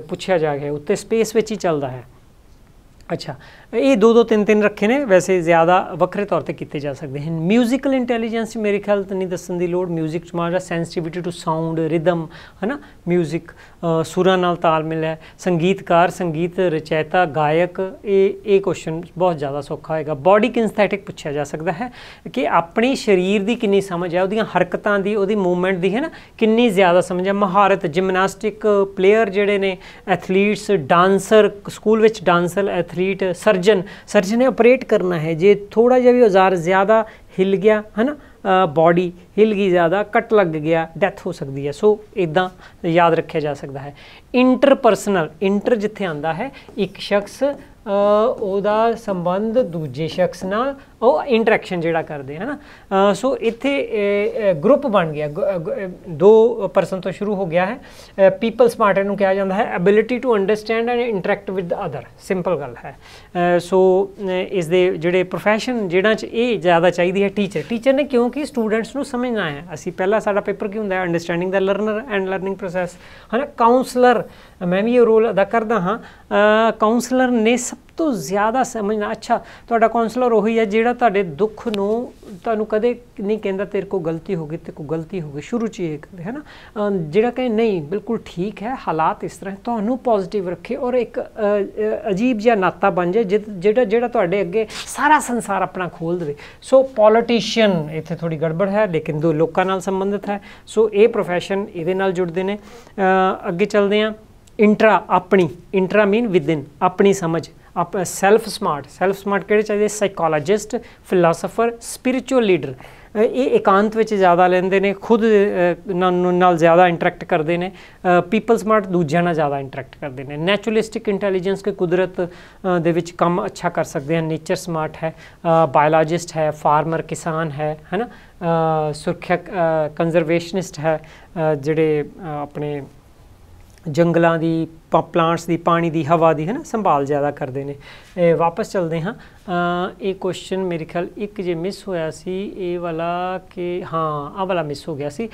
ਪੁੱਛਿਆ ਜਾ ਗਿਆ ਉੱਤੇ ਸਪੇਸ ਵਿੱਚ ਹੀ ਚੱਲਦਾ ਹੈ ਅੱਛਾ ਇਹ ਦੋ ਦੋ ਤਿੰਨ ਤਿੰਨ ਰੱਖੇ ਨੇ ਵੈਸੇ ਜ਼ਿਆਦਾ ਵੱਖਰੇ ਤੌਰ ਤੇ ਕੀਤੇ ਜਾ ਸਕਦੇ ਹਨ 뮤지컬 ਇੰਟੈਲੀਜੈਂਸ ਮੇਰੇ ਖਿਆਲ ਤੇ ਨਹੀਂ ਦੱਸਣ ਦੀ ਲੋੜ 뮤직 ਮਾਰਾ ਸੈਂਸਿਟੀਵਿਟੀ ਟੂ ਸਾਊਂਡ ਰਿਦਮ ਹਨਾ 뮤직 ਸੁਰਾਂ ਨਾਲ ਤਾਲ ਹੈ ਸੰਗੀਤਕਾਰ ਸੰਗੀਤ ਰਚੈਤਾ ਗਾਇਕ ਇਹ ਇਹ ਕੁਐਸਚਨ ਬਹੁਤ ਜ਼ਿਆਦਾ ਸੌਖਾ ਹੋਏਗਾ ਬਾਡੀ ਕਿਨਸਥੈਟਿਕ ਪੁੱਛਿਆ ਜਾ ਸਕਦਾ ਹੈ ਕਿ ਆਪਣੇ ਸਰੀਰ ਦੀ ਕਿੰਨੀ ਸਮਝ ਹੈ ਉਹਦੀਆਂ ਹਰਕਤਾਂ ਦੀ ਉਹਦੀ ਮੂਵਮੈਂਟ ਦੀ ਹੈ ਨਾ ਕਿੰਨੀ ਜ਼ਿਆਦਾ ਸਮਝ ਹੈ ਮਹਾਰਤ ਜਿਮਨਾਸਟਿਕ ਪਲੇਅਰ ਜਿਹੜੇ ਨੇ ਐਥਲੀਟਸ ਡਾਂਸਰ ਸਕੂਲ ਵਿੱਚ ਡਾਂਸਰ ਐਥਲੀਟ ਸਰ सर्जन सर्जन ने ऑपरेट करना है जे थोड़ा जब भी औजार ज़्यादा ਹਿਲ ਗਿਆ ਹਨਾ ਬਾਡੀ ਹਿਲ ਗਈ ਜ਼ਿਆਦਾ ਕੱਟ ਲੱਗ ਗਿਆ ਡੈਥ ਹੋ ਸਕਦੀ ਹੈ ਸੋ ਇਦਾਂ ਯਾਦ ਰੱਖਿਆ ਜਾ ਸਕਦਾ ਹੈ ਇੰਟਰਪਰਸਨਲ ਇੰਟਰ ਜਿੱਥੇ ਆਂਦਾ ਹੈ ਇੱਕ ਸ਼ਖਸ ਉਹਦਾ ਸੰਬੰਧ ਦੂਜੇ ਸ਼ਖਸ ਨਾਲ ਉਹ ਇੰਟਰੈਕਸ਼ਨ ਜਿਹੜਾ ਕਰਦੇ ਹਨ ਸੋ ਇੱਥੇ ਗਰੁੱਪ ਬਣ ਗਿਆ ਦੋ ਪਰਸਨ ਤੋਂ ਸ਼ੁਰੂ ਹੋ ਗਿਆ ਹੈ ਪੀਪਲ ਸਮਾਰਟ ਨੂੰ ਕਿਹਾ ਜਾਂਦਾ ਹੈ ability to understand and interact with other simple ਗੱਲ ਹੈ ਸੋ ਇਸ ਦੇ ਜਿਹੜੇ profession ਜਿਹੜਾ ਚ ਇਹ ਜ਼ਿਆਦਾ ਚਾਹੀਦੀ ਹੈ ਟੀਚਰ ਟੀਚਰ ਨੇ ਕਿਉਂਕਿ ਸਟੂਡੈਂਟਸ ਨੂੰ ਸਮਝਣਾ ਹੈ ਅਸੀਂ ਪਹਿਲਾ ਸਾਡਾ ਪੇਪਰ ਕੀ ਹੁੰਦਾ ਹੈ ਅੰਡਰਸਟੈਂਡਿੰਗ ਦਾ ਲਰਨਰ ਐਂਡ ਲਰਨਿੰਗ ਪ੍ਰੋਸੈਸ ਹਨਾ ਕਾਉਂਸਲਰ ਮੈਂ ਵੀ ਇਹ ਰੋਲ ਅਦਾ ਕਰਦਾ ਹਾਂ ਕਾਉਂਸਲਰ ਨੇ ਸਭ ਤੋਂ ਜ਼ਿਆਦਾ ਸਮਝਣਾ ਅੱਛਾ ਤੁਹਾਡਾ ਕਾਉਂਸਲਰ ਉਹੀ ਹੈ ਜਿਹੜਾ ਤੁਹਾਡੇ ਦੁੱਖ ਨੂੰ ਤੁਹਾਨੂੰ ਕਦੇ ਨਹੀਂ ਕਹਿੰਦਾ ਤੇਰੇ ਕੋ ਗਲਤੀ ਹੋ ਗਈ ਤੇ ਕੋ ਗਲਤੀ ਹੋ ਗਈ ਸ਼ੁਰੂ ਚ ਇਹ ਕਰਦੇ ਹੈ ਨਾ ਜਿਹੜਾ ਕਹੇ ਨਹੀਂ ਬਿਲਕੁਲ ਠੀਕ ਹੈ ਹਾਲਾਤ ਇਸ ਤਰ੍ਹਾਂ ਤੁਹਾਨੂੰ ਪੋਜ਼ਿਟਿਵ ਰੱਖੇ ਔਰ ਇੱਕ ਅਜੀਬ ਜਿਹਾ ਨਾਤਾ ਬਣ ਜਾਏ ਜਿਹੜਾ ਜਿਹੜਾ ਤੁਹਾਡੇ ਅੱਗੇ ਸਾਰਾ ਸੰਸਾਰ ਆਪਣਾ ਖੋਲ ਦੇਵੇ ਸੋ ਪੋਲੀਟੀਸ਼ੀਅਨ ਇੱਥੇ ਥੋੜੀ ਗੜਬੜ ਹੈ ਲੇਕਿਨ ਦੋ ਲੋਕਾਂ ਨਾਲ ਸੰਬੰਧਿਤ ਹੈ ਸੋ ਇਹ ਪ੍ਰੋਫੈਸ਼ਨ ਇਹਦੇ ਨਾਲ ਜੁੜਦੇ ਨੇ ਅੱਗੇ ਚੱਲਦੇ ਆਂ ਇੰਟਰਾ ਆਪਣੀ ਇੰਟਰਾ ਮੀਨ ਵਿਦਿਨ ਆਪਣੀ ਸਮਝ ਆਪ ਸੈਲਫ ਸਮਾਰਟ ਸੈਲਫ ਸਮਾਰਟ ਕਿਹੜੇ ਚਾਹੀਦੇ ਸਾਈਕੋਲੋਜਿਸਟ ਫਿਲਾਸਫਰ ਸਪਿਰਚੁਅਲ ਲੀਡਰ ਇਹ ਇਕਾਂਤ ਵਿੱਚ ਜ਼ਿਆਦਾ ਲੈਂਦੇ ਨੇ ਖੁਦ ਨਾਲ ਜ਼ਿਆਦਾ ਇੰਟਰੈਕਟ ਕਰਦੇ ਨੇ ਪੀਪਲ ਸਮਾਰਟ ਦੂਜਿਆਂ ਨਾਲ ਜ਼ਿਆਦਾ ਇੰਟਰੈਕਟ ਕਰਦੇ ਨੇ ਨੈਚੁਰਲਿਸਟਿਕ ਇੰਟੈਲੀਜੈਂਸ ਕਿ ਕੁਦਰਤ ਦੇ ਵਿੱਚ ਕੰਮ ਅੱਛਾ ਕਰ ਸਕਦੇ ਹਨ ਨੇਚਰ ਸਮਾਰਟ ਹੈ ਬਾਇਓਲੋਜਿਸਟ ਹੈ ਫਾਰਮਰ ਕਿਸਾਨ ਹੈ ਹੈਨਾ ਸੁਰੱਖਿਆ ਕੰਜ਼ਰਵੇਸ਼ਨਿਸਟ ਹੈ ਜਿਹੜੇ ਆਪਣੇ ਜੰਗਲਾਂ ਦੀ ਪਲਾਂਟਸ ਦੀ ਪਾਣੀ ਦੀ ਹਵਾ ਦੀ ਹੈ ਨਾ ਸੰਭਾਲ ਜ਼ਿਆਦਾ ਕਰਦੇ ਨੇ ਇਹ ਵਾਪਸ ਚਲਦੇ ਹਾਂ ਇਹ ਕੁਐਸਚਨ ਮੇਰੇ ਖਿਆਲ ਇੱਕ ਜੇ ਮਿਸ ਹੋਇਆ ਸੀ ਇਹ ਵਾਲਾ ਕਿ ਹਾਂ ਆ ਵਾਲਾ ਮਿਸ ਹੋ ਗਿਆ ਸੀ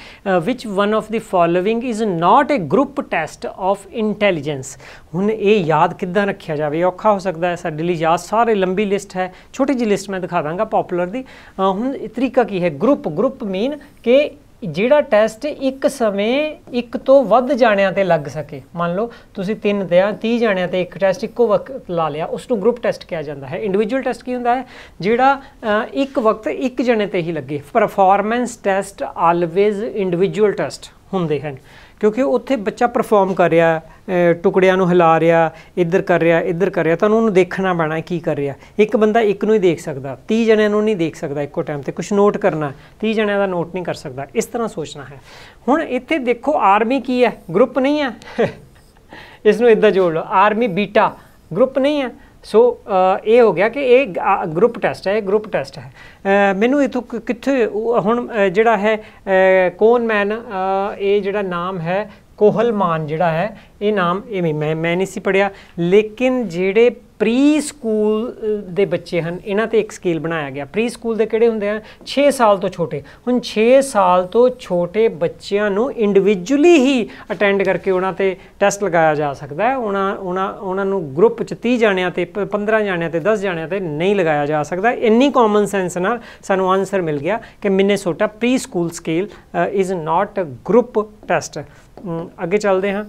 which one of the following is not a group test of intelligence ਹੁਣ ਇਹ ਯਾਦ ਕਿੱਦਾਂ ਰੱਖਿਆ ਜਾਵੇ ਔਖਾ ਹੋ ਸਕਦਾ ਹੈ ਸਾਡੇ ਲਈ ਯਾਦ ਸਾਰੇ ਲੰਬੀ ਲਿਸਟ ਹੈ ਛੋਟੀ ਜੀ ਲਿਸਟ ਮੈਂ ਦਿਖਾ ਦਾਂਗਾ ਪਪੂਲਰ ਦੀ ਹੁਣ ਤਰੀਕਾ ਕੀ ਹੈ ਗਰੁੱਪ ਗਰੁੱਪ ਮੀਨ ਕਿ ਜਿਹੜਾ ਟੈਸਟ ਇੱਕ ਸਮੇਂ ਇੱਕ ਤੋਂ ਵੱਧ ਜਾਣਿਆਂ ਤੇ ਲੱਗ ਸਕੇ ਮੰਨ ਲਓ ਤੁਸੀਂ ਤਿੰਨ ਤੇ 30 ਜਾਣਿਆਂ ਤੇ ਇੱਕ ਟੈਸਟ ਇੱਕੋ ਵਕਤ ਲਾ ਲਿਆ ਉਸ ਨੂੰ ਗਰੁੱਪ ਟੈਸਟ ਕਿਹਾ ਜਾਂਦਾ ਹੈ ਇੰਡੀਵਿਜੂਅਲ ਟੈਸਟ ਕੀ ਹੁੰਦਾ ਹੈ ਜਿਹੜਾ ਇੱਕ ਵਕਤ ਇੱਕ ਜਣੇ ਤੇ ਹੀ ਲੱਗੇ performance test always individual test ਹੁੰਦੇ ਹਨ ਕਿਉਂਕਿ ਉੱਥੇ ਬੱਚਾ ਪਰਫਾਰਮ ਕਰ ਰਿਹਾ ਟੁਕੜਿਆਂ ਨੂੰ ਹਿਲਾ ਰਿਹਾ ਇੱਧਰ ਕਰ ਰਿਹਾ ਇੱਧਰ ਕਰ ਰਿਹਾ ਤੁਹਾਨੂੰ ਉਹਨੂੰ ਦੇਖਣਾ ਪੈਣਾ ਕੀ ਕਰ ਰਿਹਾ ਇੱਕ ਬੰਦਾ ਇੱਕ ਨੂੰ ਹੀ ਦੇਖ ਸਕਦਾ 30 ਜਣਿਆਂ ਨੂੰ ਨਹੀਂ ਦੇਖ ਸਕਦਾ ਇੱਕੋ ਟਾਈਮ ਤੇ ਕੁਝ ਨੋਟ ਕਰਨਾ 30 ਜਣਿਆਂ ਦਾ ਨੋਟ ਨਹੀਂ ਕਰ ਸਕਦਾ ਇਸ ਤਰ੍ਹਾਂ ਸੋਚਣਾ ਹੈ ਹੁਣ ਇੱਥੇ ਦੇਖੋ ਆਰਮੀ ਕੀ ਹੈ ਗਰੁੱਪ ਨਹੀਂ ਹੈ *laughs* ਇਸ ਨੂੰ ਇਦਾਂ ਜੋੜ ਲਓ ਆਰਮੀ ਬੀਟਾ ਗਰੁੱਪ ਨਹੀਂ ਹੈ ਸੋ ਇਹ ਹੋ ਗਿਆ ਕਿ ਇਹ ਗਰੁੱਪ ਟੈਸਟ ਹੈ ਗਰੁੱਪ ਟੈਸਟ ਹੈ ਮੈਨੂੰ ਇਥੋਂ ਕਿੱਥੇ ਹੁਣ ਜਿਹੜਾ ਹੈ ਮੈਨ ਇਹ ਜਿਹੜਾ ਨਾਮ ਹੈ ਕੋਹਲਮਾਨ ਜਿਹੜਾ ਹੈ ਇਹ ਨਾਮ ਇਹ ਮੈਂ ਮੈਂ ਨਹੀਂ ਸੀ ਪੜਿਆ ਲੇਕਿਨ ਜਿਹੜੇ ਪ੍ਰੀ ਸਕੂਲ ਦੇ ਬੱਚੇ ਹਨ ਇਹਨਾਂ ਤੇ ਇੱਕ ਸਕੇਲ ਬਣਾਇਆ ਗਿਆ ਪ੍ਰੀ ਸਕੂਲ ਦੇ ਕਿਹੜੇ ਹੁੰਦੇ ਆ 6 ਸਾਲ ਤੋਂ ਛੋਟੇ ਹੁਣ 6 ਸਾਲ ਤੋਂ ਛੋਟੇ ਬੱਚਿਆਂ ਨੂੰ ਇੰਡੀਵਿਜੂਅਲੀ ਹੀ ਅਟੈਂਡ ਕਰਕੇ ਉਹਨਾਂ ਤੇ ਟੈਸਟ ਲਗਾਇਆ ਜਾ ਸਕਦਾ ਹੈ ਉਹਨਾਂ ਉਹਨਾਂ ਉਹਨਾਂ ਨੂੰ ਗਰੁੱਪ ਚ 30 ਜਾਣਿਆਂ ਤੇ 15 ਜਾਣਿਆਂ ਤੇ 10 ਜਾਣਿਆਂ ਤੇ ਨਹੀਂ ਲਗਾਇਆ ਜਾ ਸਕਦਾ ਇੰਨੀ ਕਾਮਨ ਸੈਂਸ ਨਾਲ ਸਾਨੂੰ ਆਨਸਰ ਮਿਲ ਗਿਆ ਕਿ Minnesota preschool scale is not a group test ਅੱਗੇ ਚੱਲਦੇ ਹਾਂ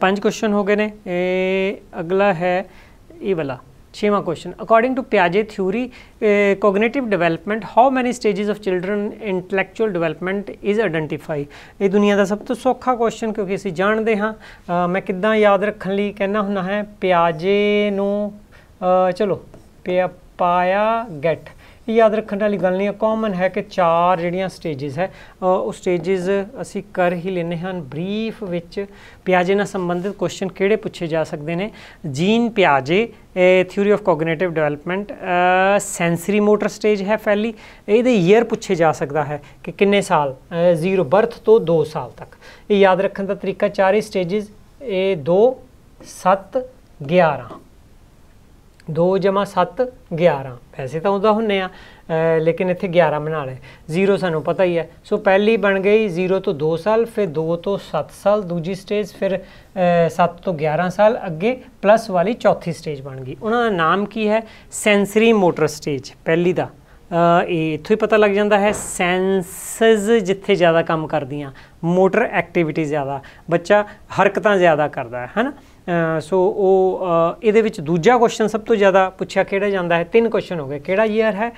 ਪੰਜ ਕੁਐਸਚਨ ਹੋ ਗਏ ਨੇ ਇਹ ਅਗਲਾ ਹੈ ਇਹ ਵਾਲਾ ਛੇਵਾਂ ਕੁਐਸਚਨ ਅਕੋਰਡਿੰਗ ਟੂ ਪਿਆਜੇ theory cognitive development how many stages of children intellectual development is identify ਇਹ ਦੁਨੀਆ ਦਾ ਸਭ ਤੋਂ ਸੌਖਾ ਕੁਐਸਚਨ ਕਿਉਂਕਿ ਅਸੀਂ ਜਾਣਦੇ ਹਾਂ ਮੈਂ ਕਿੱਦਾਂ ਯਾਦ ਰੱਖਣ ਲਈ ਕਹਿਣਾ ਹੁੰਦਾ ਹੈ ਪਿਆਜੇ ਨੂੰ ਚਲੋ ਪਾਇਆ ਗੈਟ ਯਾਦ ਰੱਖਣ ਵਾਲੀ ਗੱਲ ਨਹੀਂ ਹੈ ਕਾਮਨ ਹੈ ਕਿ ਚਾਰ ਜਿਹੜੀਆਂ ਸਟੇजेस ਹੈ ਉਹ ਸਟੇजेस ਅਸੀਂ ਕਰ ਹੀ ਲੈਨੇ ਹਨ ਬਰੀਫ ਵਿੱਚ ਪਿਆਜੇ ਨਾਲ ਸੰਬੰਧਿਤ ਕੁਐਸਚਨ ਕਿਹੜੇ ਪੁੱਛੇ ਜਾ ਸਕਦੇ ਨੇ ਜੀਨ ਪਿਆਜੇ theory of cognitive development sensory motor stage ਹੈ ਫੈਲੀ ਇਹਦੇ ਈਅਰ ਪੁੱਛੇ ਜਾ ਸਕਦਾ ਹੈ ਕਿ ਕਿੰਨੇ ਸਾਲ ਜ਼ੀਰੋ ਬਰਥ ਤੋਂ 2 ਸਾਲ ਤੱਕ ਇਹ ਯਾਦ ਰੱਖਣ ਦਾ ਤਰੀਕਾ ਚਾਰ ਹੀ ਸਟੇजेस ਇਹ 2 7 11 2 11 ਵੈਸੇ ਤਾਂ ਉਹਦਾ ਹੁੰਨੇ ਆ ਲੇਕਿਨ ਇੱਥੇ 11 ਬਣਾ ਲੈ 0 ਸਾਨੂੰ ਪਤਾ ਹੀ ਹੈ ਸੋ ਪਹਿਲੀ ਬਣ ਗਈ 0 ਤੋਂ 2 ਸਾਲ ਫਿਰ 2 ਤੋਂ 7 ਸਾਲ ਦੂਜੀ ਸਟੇਜ ਫਿਰ 7 ਤੋਂ 11 ਸਾਲ ਅੱਗੇ ਪਲੱਸ ਵਾਲੀ ਚੌਥੀ ਸਟੇਜ ਬਣ ਗਈ ਉਹਨਾਂ ਦਾ ਨਾਮ ਕੀ ਹੈ ਸੈਂਸਰੀ ਮੋਟਰ ਸਟੇਜ ਪਹਿਲੀ ਦਾ ਇਹ ਇੱਥੋਂ ਹੀ ਪਤਾ ਲੱਗ ਜਾਂਦਾ ਹੈ ਸੈਂਸਸ ਜਿੱਥੇ ਜ਼ਿਆਦਾ ਕੰਮ ਕਰਦੀਆਂ ਮੋਟਰ ਐਕਟੀਵਿਟੀ ਜ਼ਿਆਦਾ ਬੱਚਾ ਹਰਕਤਾਂ ਜ਼ਿਆਦਾ ਕਰਦਾ ਹੈ ਹਨਾ ਸੋ ਉਹ ਇਹਦੇ ਵਿੱਚ ਦੂਜਾ ਕੁਐਸਚਨ ਸਭ ਤੋਂ ਜ਼ਿਆਦਾ ਪੁੱਛਿਆ ਕਿਹੜਾ ਜਾਂਦਾ ਹੈ ਤਿੰਨ ਕੁਐਸਚਨ ਹੋ ਗਏ ਕਿਹੜਾ ਈਅਰ ਹੈ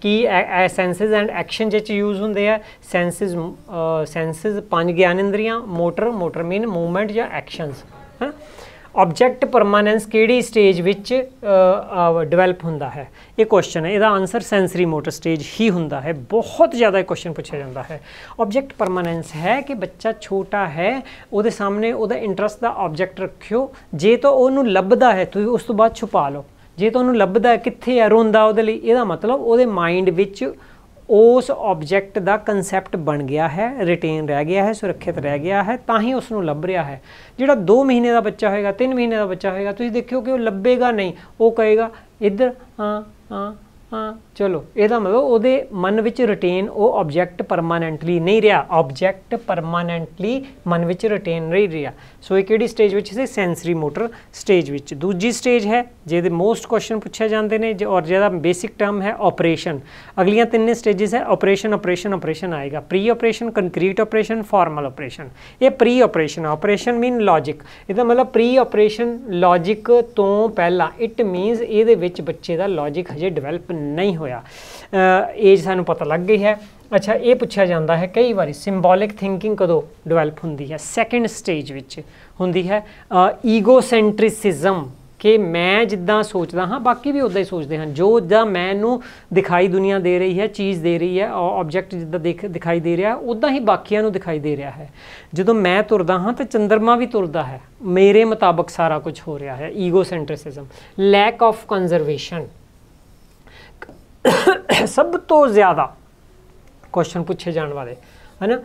ਕੀ senses and action which use ਹੁੰਦੇ ਆ ਸੈਂਸਸ ਸੈਂਸਸ ਪੰਜ ਗਿਆਨ ਇੰਦਰੀਆਂ ਮੋਟਰ ਮੋਟਰ ਮੀਨ ਮੂਵਮੈਂਟ ਜਾਂ ਐਕਸ਼ਨਸ ਹਾਂ ਆਬਜੈਕਟ ਪਰਮਾਨੈਂਸ ਕਿਹੜੀ ਸਟੇਜ ਵਿੱਚ ਡਿਵੈਲਪ ਹੁੰਦਾ ਹੈ ਇਹ ਕੁਐਸਚਨ ਹੈ ਇਹਦਾ ਆਨਸਰ ਸੈਂਸਰੀ ਮੋਟਰ ਸਟੇਜ ਹੀ ਹੁੰਦਾ ਹੈ ਬਹੁਤ ਜ਼ਿਆਦਾ ਇਹ ਕੁਐਸਚਨ ਪੁੱਛਿਆ ਜਾਂਦਾ ਹੈ ਆਬਜੈਕਟ ਪਰਮਾਨੈਂਸ ਹੈ ਕਿ ਬੱਚਾ ਛੋਟਾ ਹੈ ਉਹਦੇ ਸਾਹਮਣੇ ਉਹਦਾ ਇੰਟਰਸਟ ਦਾ ਆਬਜੈਕਟ ਰੱਖਿਓ ਜੇ ਤਾਂ ਉਹਨੂੰ ਲੱਭਦਾ ਹੈ ਤੁਸੀਂ ਉਸ ਤੋਂ ਬਾਅਦ ਛੁਪਾ ਲਓ ਜੇ ਤਾਂ ਉਹਨੂੰ ਲੱਭਦਾ ਕਿੱਥੇ ਹੈ ਰੋਂਦਾ ਉਹਦੇ ਲਈ ਇਹਦਾ ਮਤਲਬ ਉਹਦੇ ਮਾਈਂਡ ਵਿੱਚ ਉਸ ਆਬਜੈਕਟ ਦਾ ਕਨਸੈਪਟ ਬਣ ਗਿਆ ਹੈ ਰਿਟੇਨ ਰਹਿ ਗਿਆ ਹੈ ਸੁਰੱਖਿਤ ਰਹਿ ਗਿਆ ਹੈ ਤਾਂ ਹੀ ਉਸ ਨੂੰ ਲੱਭ ਰਿਹਾ ਹੈ ਜਿਹੜਾ 2 ਮਹੀਨੇ ਦਾ ਬੱਚਾ ਹੋਏਗਾ 3 ਮਹੀਨੇ ਦਾ ਬੱਚਾ ਹੋਏਗਾ ਤੁਸੀਂ ਦੇਖਿਓ ਕਿ ਉਹ ਲੱਭੇਗਾ ਨਹੀਂ ਉਹ ਕਹੇਗਾ ਇੱਧਰ ਹਾਂ ਹਾਂ ਹਾਂ ਚਲੋ ਇਹਦਾ ਮਤਲਬ ਉਹਦੇ ਮਨ ਵਿੱਚ ਰਿਟੇਨ ਉਹ ਆਬਜੈਕਟ ਪਰਮਾਨੈਂਟਲੀ ਨਹੀਂ ਰਿਹਾ ਆਬਜੈਕਟ ਪਰਮਾਨੈਂਟਲੀ ਮਨ ਵਿੱਚ ਰਿਟੇਨ ਨਹੀਂ ਰਿਹਾ ਸੋ ਇਹ ਕਿਹੜੀ ਸਟੇਜ ਵਿੱਚ ਸੀ ਸੈਂਸਰੀ ਮੋਟਰ ਸਟੇਜ ਵਿੱਚ ਦੂਜੀ ਸਟੇਜ ਹੈ ਜਿਹਦੇ ਮੋਸਟ ਕੁਐਸਚਨ ਪੁੱਛਿਆ ਜਾਂਦੇ ਨੇ ਔਰ ਜਿਹਦਾ ਬੇਸਿਕ ਟਰਮ ਹੈ ਆਪਰੇਸ਼ਨ ਅਗਲੀਆਂ ਤਿੰਨੇ ਸਟੇजेस ਹੈ ਆਪਰੇਸ਼ਨ ਆਪਰੇਸ਼ਨ ਆਪਰੇਸ਼ਨ ਆਏਗਾ pre operation concrete operation formal operation ਇਹ pre operation operation mean logic ਇਹਦਾ ਮਤਲਬ ਪ੍ਰੀ ਆਪਰੇਸ਼ਨ ਲੌਜੀਕ ਤੋਂ ਪਹਿਲਾਂ ਇਟ ਮੀਨਸ ਇਹਦੇ ਵਿੱਚ ਬੱਚੇ ਦਾ ਲੌਜੀਕ ਹਜੇ ਡਿਵੈਲਪ ਨਹੀਂ ਹੋਇਆ ਏਜ ਸਾਨੂੰ ਪਤਾ ਲੱਗ ਗਈ ਹੈ ਅੱਛਾ ਇਹ ਪੁੱਛਿਆ ਜਾਂਦਾ ਹੈ ਕਈ ਵਾਰੀ ਸਿੰਬੋਲਿਕ ਥਿੰਕਿੰਗ ਕਦੋਂ ਡਿਵੈਲਪ ਹੁੰਦੀ ਹੈ ਸੈਕੰਡ ਸਟੇਜ ਵਿੱਚ ਹੁੰਦੀ ਹੈ ਈਗੋਸੈਂਟ੍ਰਿਸਿਜ਼ਮ ਕਿ ਮੈਂ ਜਿੱਦਾਂ ਸੋਚਦਾ ਹਾਂ ਬਾਕੀ ਵੀ ਉਦਾਂ ਹੀ ਸੋਚਦੇ ਹਨ ਜੋ ਜਿੱਦਾਂ ਮੈਨੂੰ ਦਿਖਾਈ ਦੁਨੀਆ ਦੇ ਰਹੀ ਹੈ ਚੀਜ਼ ਦੇ ਰਹੀ ਹੈ ਆਬਜੈਕਟ ਜਿੱਦਾਂ ਦੇਖ ਦਿਖਾਈ ਦੇ ਰਿਹਾ ਉਦਾਂ ਹੀ ਬਾਕੀਆਂ ਨੂੰ ਦਿਖਾਈ ਦੇ ਰਿਹਾ ਹੈ ਜਦੋਂ ਮੈਂ ਤੁਰਦਾ ਹਾਂ ਤਾਂ ਚੰਦਰਮਾ ਵੀ ਤੁਰਦਾ ਹੈ ਮੇਰੇ ਮੁਤਾਬਕ ਸਾਰਾ ਕੁਝ ਹੋ ਰਿਹਾ ਹੈ ਈਗੋਸੈਂਟ੍ਰਿਸਿਜ਼ਮ ਲੈਕ ਆਫ ਕਨਜ਼ਰਵੇਸ਼ਨ ਸਭ ਤੋਂ ਜ਼ਿਆਦਾ ਕੁਐਸਚਨ ਪੁੱਛੇ ਜਾਣ ਵਾਲੇ ਹਨਾ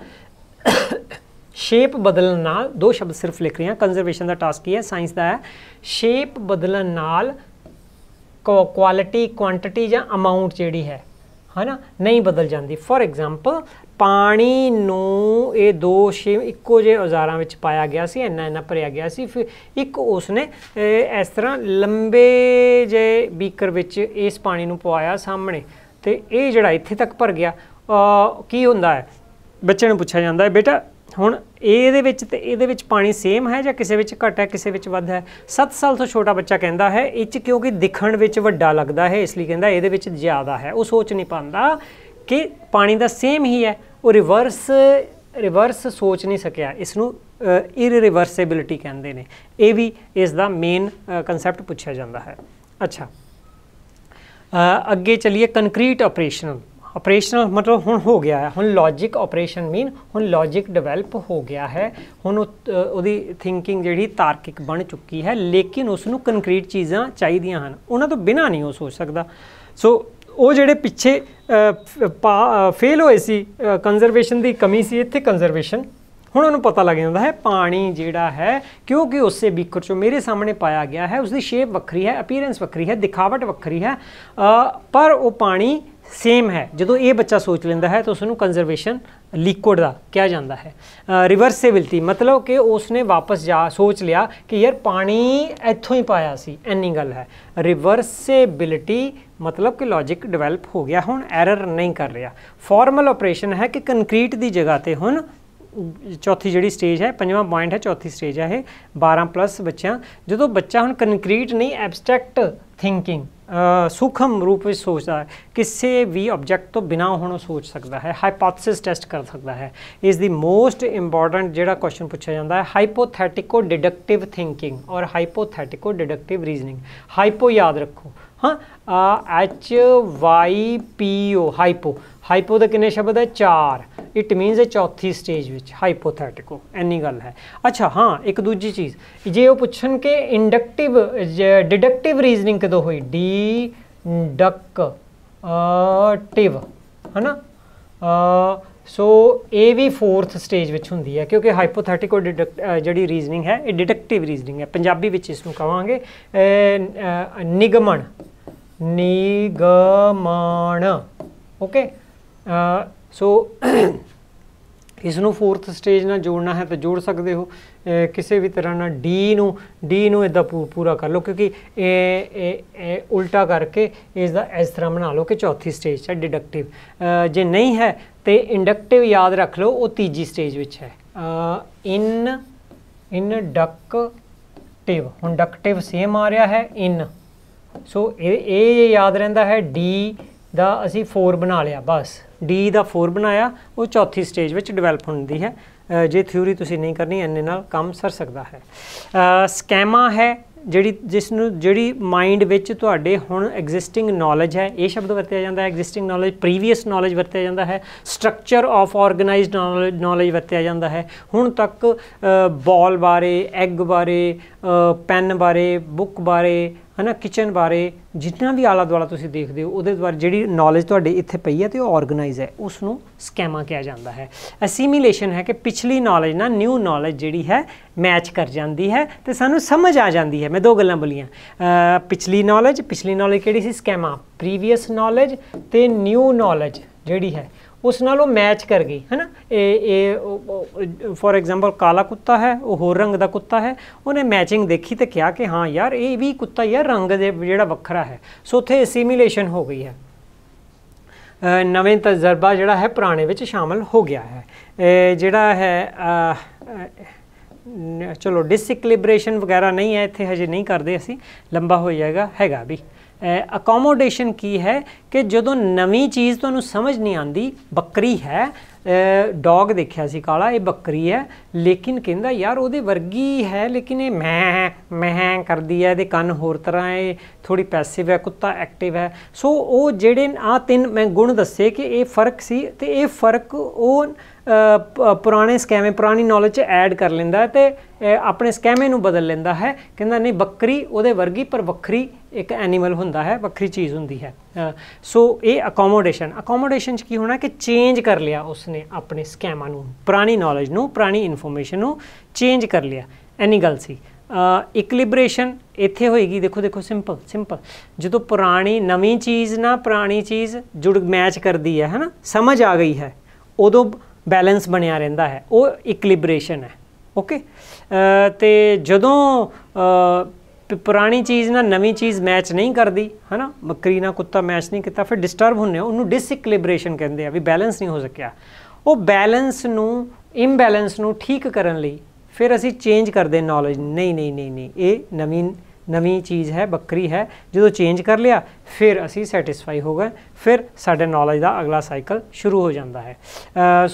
ਸ਼ੇਪ ਬਦਲਣ ਨਾਲ ਦੋ ਸ਼ਬਦ ਸਿਰਫ ਲਿਖ ਰਿਹਾ ਹਾਂ ਕੰਜ਼ਰਵੇਸ਼ਨ ਦਾ ਟਾਸਕ ਹੀ ਹੈ ਸਾਇੰਸ ਦਾ ਹੈ ਸ਼ੇਪ ਬਦਲਣ ਨਾਲ ਕੁਆਲਿਟੀ ਕੁਆਂਟੀਟੀ ਜਾਂ ਅਮਾਉਂਟ ਜਿਹੜੀ ਹੈ ਹਨਾ ਨਹੀਂ ਬਦਲ ਜਾਂਦੀ ਫੋਰ ਐਗਜ਼ਾਮਪਲ ਪਾਣੀ ਨੂੰ ਇਹ ਦੋ ਛੇ ਇੱਕੋ ਜਿਹੇ ਔਜ਼ਾਰਾਂ ਵਿੱਚ ਪਾਇਆ ਗਿਆ ਸੀ ਇੰਨਾ ਇੰਨਾ ਭਰਿਆ ਗਿਆ ਸੀ ਫਿਰ ਇੱਕ ਉਸਨੇ ਇਸ ਤਰ੍ਹਾਂ ਲੰਬੇ ਜੇ ਬੀਕਰ ਵਿੱਚ ਇਸ ਪਾਣੀ ਨੂੰ ਪਵਾਇਆ ਸਾਹਮਣੇ ਤੇ ਇਹ ਜਿਹੜਾ ਇੱਥੇ ਤੱਕ ਭਰ ਗਿਆ ਕੀ ਹੁੰਦਾ ਹੈ ਬੱਚੇ ਨੂੰ ਪੁੱਛਿਆ ਜਾਂਦਾ ਹੈ ਬੇਟਾ ਹੁਣ ਇਹਦੇ ਵਿੱਚ ਤੇ ਇਹਦੇ ਵਿੱਚ ਪਾਣੀ ਸੇਮ ਹੈ ਜਾਂ ਕਿਸੇ ਵਿੱਚ ਘਟ ਹੈ ਕਿਸੇ ਵਿੱਚ ਵੱਧ ਹੈ 7 ਸਾਲ ਤੋਂ ਛੋਟਾ ਬੱਚਾ ਕਹਿੰਦਾ ਹੈ ਇਹ ਚ ਕਿਉਂਕਿ ਦਿਖਣ ਵਿੱਚ ਵੱਡਾ ਲੱਗਦਾ ਹੈ ਇਸ ਲਈ ਕਹਿੰਦਾ ਇਹਦੇ ਵਿੱਚ ਜ਼ਿਆਦਾ ਹੈ ਉਹ ਸੋਚ ਨਹੀਂ ਪਾਉਂਦਾ ਕਿ ਪਾਣੀ ਦਾ ਸੇਮ ਹੀ ਹੈ ਉਹ ਰਿਵਰਸ ਰਿਵਰਸ ਸੋਚ ਨਹੀਂ ਸਕਿਆ ਇਸ ਨੂੰ ਇਰਰਿਵਰਸੇਬਿਲਿਟੀ ਕਹਿੰਦੇ ਨੇ ਇਹ ਵੀ ਇਸ ਦਾ ਮੇਨ ਕਨਸੈਪਟ ਪੁੱਛਿਆ ਜਾਂਦਾ ਹੈ ਅੱਛਾ ਅੱਗੇ ਚਲੀਏ ਕੰਕਰੀਟ ਆਪਰੇਸ਼ਨਲ ਆਪਰੇਸ਼ਨਲ ਮਤਲਬ ਹੁਣ ਹੋ ਗਿਆ ਹੈ ਹੁਣ ਲੌਜੀਕ ਆਪਰੇਸ਼ਨ ਮੀਨ ਹੁਣ ਲੌਜੀਕ ਡਿਵੈਲਪ ਹੋ ਗਿਆ ਹੈ ਹੁਣ ਉਹਦੀ ਥਿੰਕਿੰਗ ਜਿਹੜੀ ਤਾਰਕਿਕ ਬਣ ਚੁੱਕੀ ਹੈ ਲੇਕਿਨ ਉਸ ਨੂੰ ਕੰਕਰੀਟ ਚੀਜ਼ਾਂ ਚਾਹੀਦੀਆਂ ਹਨ ਉਹਨਾਂ ਤੋਂ ਬਿਨਾ ਨਹੀਂ ਉਹ ਸੋਚ ਸਕਦਾ ਸੋ ਉਹ ਜਿਹੜੇ ਪਿੱਛੇ ਫੇਲ ਹੋਏ ਸੀ ਕੰਜ਼ਰਵੇਸ਼ਨ ਦੀ ਕਮੀ ਸੀ ਇੱਥੇ ਕੰਜ਼ਰਵੇਸ਼ਨ ਹੁਣ ਉਹਨੂੰ ਪਤਾ ਲੱਗ ਜਾਂਦਾ ਹੈ ਪਾਣੀ ਜਿਹੜਾ ਹੈ ਕਿਉਂਕਿ ਉਸੇ ਬੀਕਰ ਚੋਂ ਮੇਰੇ ਸਾਹਮਣੇ ਪਾਇਆ ਗਿਆ ਹੈ ਉਸ ਦੀ ਸ਼ੇਪ ਵੱਖਰੀ ਹੈ ਅਪੀਅਰੈਂਸ ਵੱਖਰੀ ਹੈ ਦਿਖਾਵਟ ਵੱਖਰੀ ਹੈ ਪਰ ਉਹ ਪਾਣੀ ਸੇਮ ਹੈ ਜਦੋਂ ਇਹ ਬੱਚਾ ਸੋਚ ਲੈਂਦਾ ਹੈ ਤਾਂ ਉਸ ਨੂੰ ਕੰਜ਼ਰਵੇਸ਼ਨ ਲਿਕਵਿਡ ਦਾ ਕਿਹਾ ਜਾਂਦਾ ਹੈ ਰਿਵਰਸੇਬਿਲਟੀ ਮਤਲਬ ਕਿ ਉਸ ਨੇ ਵਾਪਸ ਜਾ ਸੋਚ ਲਿਆ ਕਿ ਯਾਰ ਪਾਣੀ ਇੱਥੋਂ ਹੀ ਪਾਇਆ ਸੀ ਐਨੀ ਗੱਲ ਹੈ ਰਿਵਰਸੇਬਿਲਟੀ ਮਤਲਬ ਕਿ ਲੌਜੀਕ ਡਿਵੈਲਪ ਹੋ ਗਿਆ ਹੁਣ ਐਰਰ ਨਹੀਂ ਕਰ ਰਿਹਾ ਫਾਰਮਲ ਆਪਰੇਸ਼ਨ ਹੈ ਕਿ ਕੰਕਰੀਟ ਦੀ ਜਗ੍ਹਾ ਤੇ ਹੁਣ ਚੌਥੀ ਜਿਹੜੀ ਸਟੇਜ ਹੈ ਪੰਜਵਾਂ ਪੁਆਇੰਟ ਹੈ ਚੌਥੀ ਸਟੇਜ ਹੈ ਇਹ 12 ਪਲੱਸ ਬੱਚਿਆਂ ਜਦੋਂ ਬੱਚਾ ਹੁਣ ਕੰਕਰੀਟ ਨਹੀਂ ਐਬਸਟ੍ਰੈਕਟ ਥਿੰਕਿੰਗ ਸੂਖਮ ਰੂਪ ਵਿੱਚ ਸੋਚਦਾ ਹੈ ਕਿਸੇ ਵੀ ਆਬਜੈਕਟ ਤੋਂ ਬਿਨਾ ਹੁਣ ਸੋਚ ਸਕਦਾ ਹੈ ਹਾਈਪੋਥੈਸਿਸ ਟੈਸਟ ਕਰ ਸਕਦਾ ਹੈ ਇਸ ਦੀ ਮੋਸਟ ਇੰਪੋਰਟੈਂਟ ਜਿਹੜਾ ਕੁਐਸਚਨ ਪੁੱਛਿਆ ਜਾਂਦਾ ਹੈ ਹਾਈਪੋਥੈਟਿਕੋ ਡਿਡਕਟਿਵ ਥਿੰਕਿੰਗ ਔਰ ਹਾਈਪੋਥੈਟਿਕੋ ਡਿਡਕਟਿਵ ਰੀਜ਼ਨਿੰਗ ਹਾਈਪੋ ਯਾਦ ਰੱਖੋ ਹਾਂ H Y P O hypo hypo ਦੇ ਕਿੰਨੇ ਸ਼ਬਦ ਹੈ ਚਾਰ ਇਟ ਮੀਨਸ ਇਹ ਚੌਥੀ ਸਟੇਜ ਵਿੱਚ ਹਾਈਪੋਥੈਟਿਕੋ ਐਨੀ ਗੱਲ ਹੈ ਅੱਛਾ ਹਾਂ ਇੱਕ ਦੂਜੀ ਚੀਜ਼ ਜੇ ਉਹ ਪੁੱਛਣ ਕਿ ਇੰਡਕਟਿਵ ਡਿਡਕਟਿਵ ਰੀਜ਼ਨਿੰਗ ਕਦੋਂ ਹੋਈ ਡੀ ਡਕ ਟਿਵ ਹਨਾ ਸੋ ਇਹ ਵੀ 4th ਸਟੇਜ ਵਿੱਚ ਹੁੰਦੀ ਹੈ ਕਿਉਂਕਿ ਹਾਈਪੋਥੈਟਿਕੋ ਜਿਹੜੀ ਰੀਜ਼ਨਿੰਗ ਹੈ ਇਹ ਡਿਡਕਟਿਵ ਰੀਜ਼ਨਿੰਗ ਹੈ ਪੰਜਾਬੀ ਵਿੱਚ ਇਸ ਨੂੰ ਕਵਾਂਗੇ ਨਿਗਮਣ ਨਿਗਮਣ ਓਕੇ ਸੋ *clears throat* ਇਸ ਨੂੰ ਫੋਰਥ ਸਟੇਜ ਨਾਲ ਜੋੜਨਾ ਹੈ ਤਾਂ ਜੋੜ ਸਕਦੇ ਹੋ ਕਿਸੇ ਵੀ ਤਰ੍ਹਾਂ ਨਾਲ D ਨੂੰ D ਨੂੰ ਇਦਾਂ ਪੂਰਾ ਕਰ ਲਓ ਕਿਉਂਕਿ ਇਹ ਇਹ ਉਲਟਾ ਕਰਕੇ ਇਸ ਦਾ ਇਸ ਤਰ੍ਹਾਂ ਬਣਾ ਲਓ ਕਿ ਚੌਥੀ ਸਟੇਜ ਹੈ ਡਿਡਕਟਿਵ ਜੇ ਨਹੀਂ ਹੈ ਤੇ ਇੰਡਕਟਿਵ ਯਾਦ ਰੱਖ ਲਓ ਉਹ ਤੀਜੀ ਸਟੇਜ ਵਿੱਚ ਹੈ ਇਨ ਇਨ ਡਕਟਿਵ ਹੁਣ ਡਕਟਿਵ ਸੇਮ ਆ ਰਿਹਾ ਹੈ ਇਨ ਸੋ ਇਹ ਇਹ ਯਾਦ ਰਹਿੰਦਾ ਹੈ D ਦਾ ਅਸੀਂ 4 ਬਣਾ ਲਿਆ ਬਸ ਡੀ ਦਾ 4 ਬਣਾਇਆ ਉਹ ਚੌਥੀ ਸਟੇਜ ਵਿੱਚ ਡਿਵੈਲਪ ਹੁੰਦੀ ਹੈ ਜੇ ਥਿਊਰੀ ਤੁਸੀਂ ਨਹੀਂ ਕਰਨੀ ਐਨੇ ਨਾਲ ਕੰਮ ਸਰ ਸਕਦਾ ਹੈ ਸਕੈਮਾ ਹੈ ਜਿਹੜੀ ਜਿਸ ਨੂੰ ਜਿਹੜੀ ਮਾਈਂਡ ਵਿੱਚ ਤੁਹਾਡੇ ਹੁਣ ਐਗਜ਼ਿਸਟਿੰਗ ਨੌਲੇਜ ਹੈ ਇਹ ਸ਼ਬਦ ਵਰਤਿਆ ਜਾਂਦਾ ਹੈ ਐਗਜ਼ਿਸਟਿੰਗ ਨੌਲੇਜ ਪ੍ਰੀਵੀਅਸ ਨੌਲੇਜ ਵਰਤਿਆ ਜਾਂਦਾ ਹੈ ਸਟਰਕਚਰ ਆਫ ਆਰਗੇਨਾਈਜ਼ਡ ਨੌਲੇਜ ਵਰਤਿਆ ਜਾਂਦਾ ਹੈ ਹੁਣ ਤੱਕ ਬਾਲ ਬਾਰੇ ਐਗ ਬਾਰੇ ਪੈਨ ਬਾਰੇ ਬੁੱਕ ਬਾਰੇ ਹਨਾ ਕਿਚਨ ਬਾਰੇ ਜਿੰਨਾ ਵੀ ਆਲਾ ਦੁਆਲਾ ਤੁਸੀਂ ਦੇਖਦੇ ਹੋ ਉਹਦੇ ਦੁਆਰਾ ਜਿਹੜੀ ਨੌਲੇਜ ਤੁਹਾਡੇ ਇੱਥੇ ਪਈ ਹੈ ਤੇ ਉਹ ਆਰਗੇਨਾਈਜ਼ ਹੈ ਉਸ ਨੂੰ ਸਕੈਮਾ ਕਿਹਾ ਜਾਂਦਾ ਹੈ ਅਸੀਮੀਲੇਸ਼ਨ ਹੈ ਕਿ ਪਿਛਲੀ ਨੌਲੇਜ ਨਾਲ ਨਿਊ ਨੌਲੇਜ ਜਿਹੜੀ ਹੈ ਮੈਚ ਕਰ ਜਾਂਦੀ ਹੈ ਤੇ ਸਾਨੂੰ ਸਮਝ ਆ ਜਾਂਦੀ ਹੈ ਮੈਂ ਦੋ ਗੱਲਾਂ ਬੋਲੀਆਂ ਪਿਛਲੀ ਨੌਲੇਜ ਪਿਛਲੀ ਨੌਲੇਜ ਕਿਹੜੀ ਸੀ ਸਕੈਮਾ ਪ੍ਰੀਵੀਅਸ ਨੌਲੇਜ ਤੇ ਨਿਊ ਨੌਲੇਜ ਜਿਹੜੀ ਹੈ ਉਸ ਨਾਲ ਉਹ ਮੈਚ ਕਰ ਗਈ ਹੈ ਨਾ ਇਹ ਇਹ ਫੋਰ ਐਗਜ਼ਾਮਪਲ ਕਾਲਾ ਕੁੱਤਾ ਹੈ ਉਹ ਹੋਰ ਰੰਗ ਦਾ ਕੁੱਤਾ ਹੈ ਉਹਨੇ ਮੈਚਿੰਗ ਦੇਖੀ ਤੇ ਕਿਹਾ ਕਿ ਹਾਂ ਯਾਰ ਇਹ ਵੀ ਕੁੱਤਾ ਯਾਰ ਰੰਗ ਦੇ ਜਿਹੜਾ ਵੱਖਰਾ ਹੈ ਸੋ ਉਥੇ ਅਸਿਮੀਲੇਸ਼ਨ ਹੋ ਗਈ ਹੈ ਨਵੇਂ ਤਜਰਬਾ ਜਿਹੜਾ ਹੈ ਪੁਰਾਣੇ ਵਿੱਚ ਸ਼ਾਮਲ ਹੋ ਗਿਆ ਹੈ ਜਿਹੜਾ ਹੈ ਚਲੋ ਡਿਸਇਕਲੀਬ੍ਰੇਸ਼ਨ ਵਗੈਰਾ ਨਹੀਂ ਹੈ ਇੱਥੇ ਹਜੇ ਨਹੀਂ ਕਰਦੇ ਅਸੀਂ ਲੰਬਾ ਹੋ ਜਾਏਗਾ ਹੈਗਾ ਵੀ ਅਕੋਮੋਡੇਸ਼ਨ ਕੀ ਹੈ ਕਿ ਜਦੋਂ ਨਵੀਂ ਚੀਜ਼ ਤੁਹਾਨੂੰ ਸਮਝ ਨਹੀਂ ਆਂਦੀ ਬੱਕਰੀ ਹੈ ਡੌਗ ਦੇਖਿਆ ਸੀ ਕਾਲਾ ਇਹ ਬੱਕਰੀ ਹੈ ਲੇਕਿਨ ਕਹਿੰਦਾ ਯਾਰ ਉਹਦੇ ਵਰਗੀ ਹੈ ਲੇਕਿਨ ਇਹ ਮੈਂ ਮੈਂ ਕਰਦੀ ਹੈ ਇਹਦੇ ਕੰਨ ਹੋਰ ਤਰ੍ਹਾਂ ਹੈ ਥੋੜੀ ਪੈਸਿਵ ਹੈ ਕੁੱਤਾ ਐਕਟਿਵ ਹੈ ਸੋ ਉਹ ਜਿਹੜੇ ਆ ਤਿੰਨ ਮੈਂ ਗੁਣ ਦੱਸੇ ਕਿ ਇਹ ਫਰਕ ਸੀ ਤੇ ਇਹ ਫਰਕ ਉਹ ਪੁਰਾਣੇ ਸਕੈਮੇ ਪੁਰਾਣੀ ਨੌਲੇਜ ਚ ਐਡ ਕਰ ਲੈਂਦਾ ਤੇ ਆਪਣੇ ਸਕੈਮੇ ਨੂੰ ਬਦਲ ਲੈਂਦਾ ਹੈ ਕਹਿੰਦਾ ਨਹੀਂ ਬੱਕਰੀ ਉਹਦੇ ਵਰਗੀ ਪਰ ਵੱਖਰੀ ਇੱਕ ਐਨੀਮਲ ਹੁੰਦਾ ਹੈ ਵੱਖਰੀ ਚੀਜ਼ ਹੁੰਦੀ ਹੈ ਸੋ ਇਹ ਅਕੋਮੋਡੇਸ਼ਨ ਅਕੋਮੋਡੇਸ਼ਨ ਚ ਕੀ ਹੋਣਾ ਕਿ ਚੇਂਜ ਕਰ ਲਿਆ ਉਸਨੇ ਆਪਣੇ ਸਕੈਮਾਂ ਨੂੰ ਪੁਰਾਣੀ ਨੌਲੇਜ ਨੂੰ ਪੁਰਾਣੀ ਇਨਫੋਰਮੇਸ਼ਨ ਨੂੰ ਚੇਂਜ ਕਰ ਲਿਆ ਐਨੀ ਗੱਲ ਸੀ ਇਕਲਿਬ੍ਰੇਸ਼ਨ ਇੱਥੇ ਹੋਏਗੀ ਦੇਖੋ ਦੇਖੋ ਸਿੰਪਲ ਸਿੰਪਲ ਜਦੋਂ ਪੁਰਾਣੀ ਨਵੀਂ ਚੀਜ਼ ਨਾਲ ਪੁਰਾਣੀ ਚੀਜ਼ ਜੁੜ ਮੈਚ ਕਰਦੀ ਹੈ ਹਨਾ ਸਮਝ ਆ ਗਈ ਹੈ ਉਦੋਂ ਬੈਲੈਂਸ ਬਣਿਆ ਰਹਿੰਦਾ ਹੈ ਉਹ ਇਕਲਿਬ੍ਰੇਸ਼ਨ ਹੈ ਓਕੇ ਤੇ ਜਦੋਂ ਪੁਰਾਣੀ ਚੀਜ਼ ਨਾਲ ਨਵੀਂ ਚੀਜ਼ ਮੈਚ ਨਹੀਂ ਕਰਦੀ ਹਨਾ ਬੱਕਰੀ ਨਾਲ ਕੁੱਤਾ ਮੈਚ ਨਹੀਂ ਕੀਤਾ ਫਿਰ ਡਿਸਟਰਬ ਹੁੰਨੇ ਹੋ ਉਹਨੂੰ ਡਿਸਇਕਲਿਬਰੇਸ਼ਨ ਕਹਿੰਦੇ ਆ ਵੀ ਬੈਲੈਂਸ ਨਹੀਂ ਹੋ ਸਕਿਆ ਉਹ ਬੈਲੈਂਸ ਨੂੰ ਇੰਬੈਲੈਂਸ ਨੂੰ ਠੀਕ ਕਰਨ ਲਈ ਫਿਰ ਅਸੀਂ ਚੇਂਜ ਕਰਦੇ ਨੌਲੇਜ ਨਹੀਂ ਨਹੀਂ ਨਹੀਂ ਨਹੀਂ ਇਹ ਨਵੀਂ ਨਵੀਂ ਚੀਜ਼ ਹੈ ਬੱਕਰੀ ਹੈ ਜਦੋਂ ਚੇਂਜ ਕਰ ਲਿਆ ਫਿਰ ਅਸੀਂ ਸੈਟੀਸਫਾਈ ਹੋ ਗਏ ਫਿਰ ਸਾਡੇ ਨੌਲੇਜ ਦਾ ਅਗਲਾ ਸਾਈਕਲ ਸ਼ੁਰੂ ਹੋ ਜਾਂਦਾ ਹੈ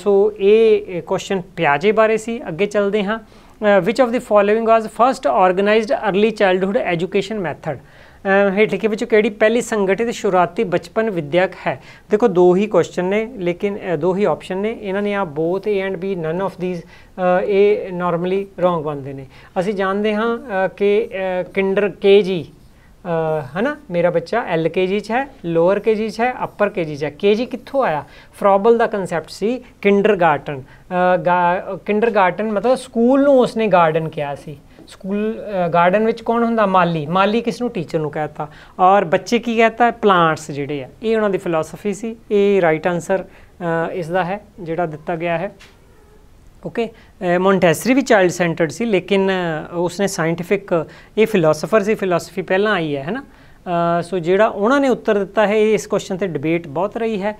ਸੋ ਇਹ ਕੁਐਸਚਨ ਪਿਆਜੇ ਬਾਰੇ ਸੀ ਅੱਗੇ ਚੱਲਦੇ ਹਾਂ Uh, which of the following was first organized early childhood education method uh, ਹੇਠ ਲਿਖੇ ਵਿੱਚੋਂ ਕਿਹੜੀ ਪਹਿਲੀ ਸੰਗਠਿਤ ਸ਼ੁਰੂਆਤੀ ਬਚਪਨ ਵਿਦਿਅਕ ਹੈ ਦੇਖੋ ਦੋ ਹੀ ਕੁਐਸਚਨ ਨੇ ਲੇਕਿਨ ਦੋ ਹੀ ਆਪਸ਼ਨ ਨੇ ਇਹਨਾਂ ਨੇ ਆ both A and B none of these ਇਹ ਨਾਰਮਲੀ ਰੋਂਗ ਬਣਦੇ ਨੇ ਅਸੀਂ ਜਾਣਦੇ ਹਾਂ ਕਿ ਕਿੰਡਰ ਕੇਜੀ ਹੈ ਨਾ ਮੇਰਾ ਬੱਚਾ ਐਲ ਕੇਜੀ ਚ ਹੈ ਲੋਅਰ ਕੇਜੀ ਚ ਹੈ ਅਪਰ ਕੇਜੀ ਚ ਹੈ ਕੇਜੀ ਕਿੱਥੋਂ ਆਇਆ ਫਰੋਬਲ ਦਾ ਕਨਸੈਪਟ ਸੀ ਕਿੰਡਰਗਾਰਟਨ ਕਿੰਡਰਗਾਰਟਨ ਮਤਲਬ ਸਕੂਲ ਨੂੰ ਉਸਨੇ ਗਾਰਡਨ ਕਿਹਾ ਸੀ ਸਕੂਲ ਗਾਰਡਨ ਵਿੱਚ ਕੌਣ ਹੁੰਦਾ ਮਾਲੀ ਮਾਲੀ ਕਿਸ ਨੂੰ ਟੀਚਰ ਨੂੰ ਕਹਤਾ ਔਰ ਬੱਚੇ ਕੀ ਕਹਤਾ ਪਲਾਂਟਸ ਜਿਹੜੇ ਆ ਇਹ ਉਹਨਾਂ ਦੀ ਫਿਲਾਸਫੀ ਸੀ ਇਹ ਰਾਈਟ ਆਨਸਰ ਇਸ ਦਾ ਹੈ ਜਿਹੜਾ ਦਿੱਤਾ ਗਿਆ ਹੈ ਓਕੇ ਮੋਂਟੈਸਰੀ ਵੀ ਚਾਈਲਡ ਸੈਂਟਰਡ ਸੀ ਲੇਕਿਨ ਉਸਨੇ ਸਾਇੰਟਿਫਿਕ ਇਹ ਫਿਲਾਸਫਰ ਸੀ ਫਿਲਾਸਫੀ ਪਹਿਲਾਂ ਆਈ ਹੈ ਹੈ ਨਾ ਸੋ ਜਿਹੜਾ ਉਹਨਾਂ ਨੇ ਉੱਤਰ ਦਿੱਤਾ ਹੈ ਇਸ ਕੁਐਸਚਨ ਤੇ ਡਿਬੇਟ ਬਹੁਤ ਰਹੀ ਹੈ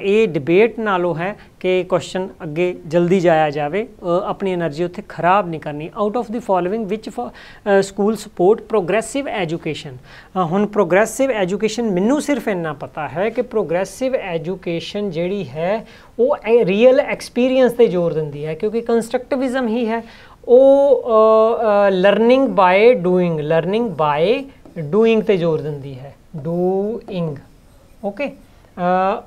ਇਹ ਡਿਬੇਟ ਨਾਲੋਂ ਹੈ ਕਿ ਕੁਐਸਚਨ ਅੱਗੇ ਜਲਦੀ ਜਾਇਆ ਜਾਵੇ ਆਪਣੀ એનર્ਜੀ ਉੱਥੇ ਖਰਾਬ ਨਹੀਂ ਕਰਨੀ out of the following which school support progressive education ਹੁਣ ਪ੍ਰੋਗਰੈਸਿਵ ਐਜੂਕੇਸ਼ਨ ਮੈਨੂੰ ਸਿਰਫ ਇੰਨਾ ਪਤਾ ਹੈ ਕਿ ਪ੍ਰੋਗਰੈਸਿਵ ਐਜੂਕੇਸ਼ਨ ਜਿਹੜੀ ਹੈ ਉਹ ਰੀਅਲ ਐਕਸਪੀਰੀਅੰਸ ਤੇ ਜ਼ੋਰ ਦਿੰਦੀ ਹੈ ਕਿਉਂਕਿ ਕੰਸਟਰਕਟਿਵਿਜ਼ਮ ਹੀ ਹੈ ਉਹ learning by doing learning by doing ਤੇ ਜ਼ੋਰ ਦਿੰਦੀ ਹੈ ਡੂਇੰਗ ਓਕੇ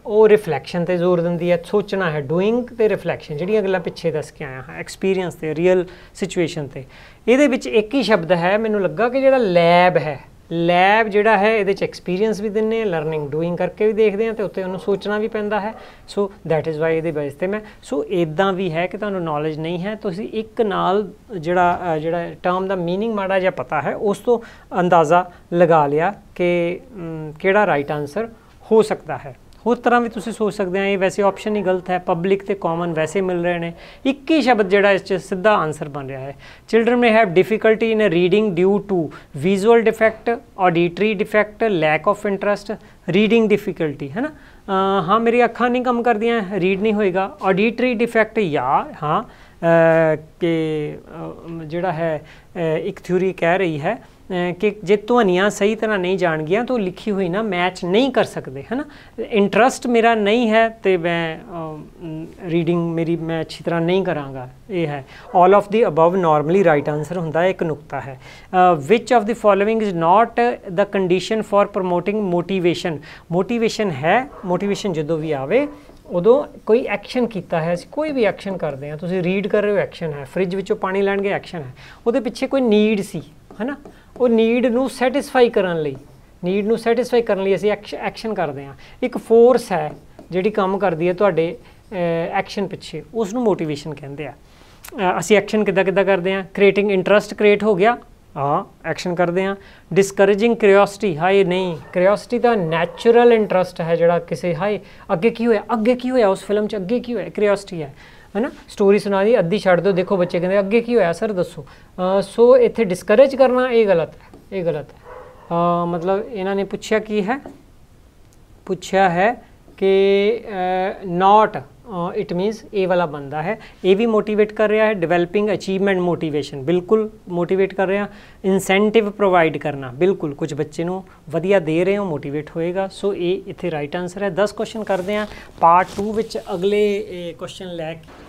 ਉਹ ਰਿਫਲੈਕਸ਼ਨ ਤੇ ਜ਼ੋਰ ਦਿੰਦੀ ਹੈ ਸੋਚਣਾ ਹੈ ਡੂਇੰਗ ਤੇ ਰਿਫਲੈਕਸ਼ਨ ਜਿਹੜੀਆਂ ਗੱਲਾਂ ਪਿੱਛੇ ਦੱਸ ਕੇ ਆਇਆ ਹਾਂ ਐਕਸਪੀਰੀਅੰਸ ਤੇ ਰੀਅਲ ਸਿਚੁਏਸ਼ਨ ਤੇ ਇਹਦੇ ਵਿੱਚ ਇੱਕ ਹੀ ਸ਼ਬਦ ਹੈ ਮੈਨੂੰ ਲੱਗਾ ਕਿ ਜਿਹੜਾ ਲੈਬ ਹੈ ਲੈਬ ਜਿਹੜਾ ਹੈ ਇਹਦੇ ਚ ਐਕਸਪੀਰੀਅੰਸ ਵੀ ਦਿੰਨੇ ਆ ਲਰਨਿੰਗ ਡੂਇੰਗ ਕਰਕੇ ਵੀ ਦੇਖਦੇ ਆ ਤੇ ਉੱਤੇ ਉਹਨੂੰ ਸੋਚਣਾ ਵੀ ਪੈਂਦਾ ਹੈ ਸੋ ਥੈਟ ਇਜ਼ ਵਾਈ ਇਹਦੇ ਬੇਸ ਤੇ ਮੈਂ ਸੋ ਇਦਾਂ ਵੀ ਹੈ ਕਿ ਤੁਹਾਨੂੰ ਨੌਲੇਜ ਨਹੀਂ ਹੈ ਤੁਸੀਂ ਇੱਕ ਨਾਲ ਜਿਹੜਾ ਜਿਹੜਾ ਟਰਮ ਦਾ मीनिंग ਮਾੜਾ ਜਿਹਾ ਪਤਾ ਹੈ ਉਸ ਤੋਂ ਅੰਦਾਜ਼ਾ ਲਗਾ ਲਿਆ ਕਿ ਕਿਹੜਾ ਰਾਈਟ ਆਨਸਰ ਹੋ ਸਕਦਾ ਹੈ ਹੋਰ ਤਰ੍ਹਾਂ ਵੀ ਤੁਸੀਂ ਸੋਚ ਸਕਦੇ ਆ ਇਹ ਵੈਸੇ ਆਪਸ਼ਨ ਹੀ ਗਲਤ ਹੈ ਪਬਲਿਕ ਤੇ ਕਾਮਨ ਵੈਸੇ ਮਿਲ ਰਹੇ ਨੇ ਇੱਕ ਹੀ ਸ਼ਬਦ ਜਿਹੜਾ ਇਸ 'ਚ ਸਿੱਧਾ ਆਨਸਰ ਬਣ ਰਿਹਾ ਹੈ children may have difficulty in reading due to visual defect auditory defect lack of interest reading difficulty ਹੈ ਨਾ ਹਾਂ ਮੇਰੀ ਅੱਖਾਂ ਨਹੀਂ ਕੰਮ ਕਰਦੀਆਂ ਰੀਡ ਨਹੀਂ ਹੋਏਗਾ ਆਡੀਟਰੀ ਡਿਫੈਕਟ ਜਾਂ ਹਾਂ ਕਿ ਜਿਹੜਾ ਹੈ ਇੱਕ ਥਿਊਰੀ ਕਹਿ ਰਹੀ ਹੈ ਕਿ ਜੇ ਧੁਨੀਆਂ ਸਹੀ ਤਰ੍ਹਾਂ ਨਹੀਂ ਜਾਣਗੀਆਂ ਤਾਂ ਲਿਖੀ ਹੋਈ ਨਾ ਮੈਚ ਨਹੀਂ ਕਰ ਸਕਦੇ ਹੈ ਨਾ ਇੰਟਰਸਟ ਮੇਰਾ ਨਹੀਂ ਹੈ ਤੇ ਮੈਂ ਰੀਡਿੰਗ ਮੇਰੀ ਮੈਂ ਅੱਛੀ ਤਰ੍ਹਾਂ ਨਹੀਂ ਕਰਾਂਗਾ ਇਹ ਹੈ all of the above normally right answer ਹੁੰਦਾ ਹੈ ਇੱਕ ਨੁਕਤਾ ਹੈ which of the following is not the condition for promoting motivation motivation ਹੈ ਮੋਟੀਵੇਸ਼ਨ ਜਦੋਂ ਵੀ ਆਵੇ ਉਦੋਂ ਕੋਈ ਐਕਸ਼ਨ ਕੀਤਾ ਹੈ ਅਸੀਂ ਕੋਈ ਵੀ ਐਕਸ਼ਨ ਕਰਦੇ ਆ ਤੁਸੀਂ ਰੀਡ ਕਰ ਰਹੇ ਹੋ ਐਕਸ਼ਨ ਹੈ ਫ੍ਰਿਜ ਵਿੱਚੋਂ ਪਾਣੀ ਲੈਣ ਗਏ ਐਕਸ਼ਨ ਹੈ ਉਹਦੇ ਪਿੱਛੇ ਕੋਈ ਨੀਡ ਸੀ ਹੈਨਾ ਉਹ ਨੀਡ ਨੂੰ ਸੈਟੀਸਫਾਈ ਕਰਨ ਲਈ ਨੀਡ ਨੂੰ ਸੈਟੀਸਫਾਈ ਕਰਨ ਲਈ ਅਸੀਂ ਐਕਸ਼ਨ ਕਰਦੇ ਹਾਂ ਇੱਕ ਫੋਰਸ ਹੈ ਜਿਹੜੀ ਕੰਮ ਕਰਦੀ ਹੈ ਤੁਹਾਡੇ ਐਕਸ਼ਨ ਪਿੱਛੇ ਉਸ ਨੂੰ ਮੋਟੀਵੇਸ਼ਨ ਕਹਿੰਦੇ ਆ ਅਸੀਂ ਐਕਸ਼ਨ ਕਿੱਦਾਂ ਕਿੱਦਾਂ ਕਰਦੇ ਆ ਕ੍ਰੀਏਟਿੰਗ ਇੰਟਰਸਟ ਕ੍ਰੀਏਟ ਹੋ ਗਿਆ ਹਾਂ ਐਕਸ਼ਨ ਕਰਦੇ ਆ ਡਿਸਕਰੇਜਿੰਗ ਕਿਉਰਿਓਸਿਟੀ ਹਾਏ ਨਹੀਂ ਕਿਉਰਿਓਸਿਟੀ ਦਾ ਨੈਚੁਰਲ ਇੰਟਰਸਟ ਹੈ ਜਿਹੜਾ ਕਿਸੇ ਹਾਏ ਅੱਗੇ ਕੀ ਹੋਇਆ ਅੱਗੇ ਕੀ ਹੋਇਆ ਉਸ ਫਿਲਮ 'ਚ ਅੱਗੇ ਕੀ ਹੋਇਆ ਕਿਉਰਿਓਸਿਟੀ ਹੈ ਹੈਨਾ ਸਟੋਰੀ ਸੁਣਾ ਦੀ ਅੱਧੀ ਛੱਡ ਦਿਓ ਦੇਖੋ ਬੱਚੇ ਕਹਿੰਦੇ ਅੱਗੇ ਕੀ ਹੋਇਆ ਸਰ ਦੱਸੋ ਸੋ ਇੱਥੇ ਡਿਸਕਰੇਜ ਕਰਨਾ ਇਹ ਗਲਤ ਹੈ ਇਹ ਗਲਤ ਹੈ ਮਤਲਬ ਇਹਨਾਂ ਨੇ ਪੁੱਛਿਆ ਕੀ ਹੈ ਪੁੱਛਿਆ ਹੈ ਕਿ ਨਾਟ ਇਟ ਮੀਨਸ ਇਹ ਵਾਲਾ ਬੰਦਾ ਹੈ ਇਹ ਵੀ ਮੋਟੀਵੇਟ ਕਰ ਰਿਹਾ ਹੈ ਡਿਵੈਲਪਿੰਗ ਅਚੀਵਮੈਂਟ ਮੋਟੀਵੇਸ਼ਨ ਬਿਲਕੁਲ ਮੋਟੀਵੇਟ ਕਰ ਰਿਹਾ ਇਨਸੈਂਟਿਵ ਪ੍ਰੋਵਾਈਡ ਕਰਨਾ ਬਿਲਕੁਲ ਕੁਝ ਬੱਚੇ ਨੂੰ ਵਧੀਆ ਦੇ ਰਹੇ ਹੋ ਮੋਟੀਵੇਟ ਹੋਏਗਾ ਸੋ ਇਹ ਇੱਥੇ ਰਾਈਟ ਆਨਸਰ ਹੈ 10 ਕੁਐਸਚਨ ਕਰਦੇ ਆ ਪਾਰਟ 2 ਵਿੱਚ ਅਗਲੇ ਕੁਐਸਚਨ ਲੈ ਕੇ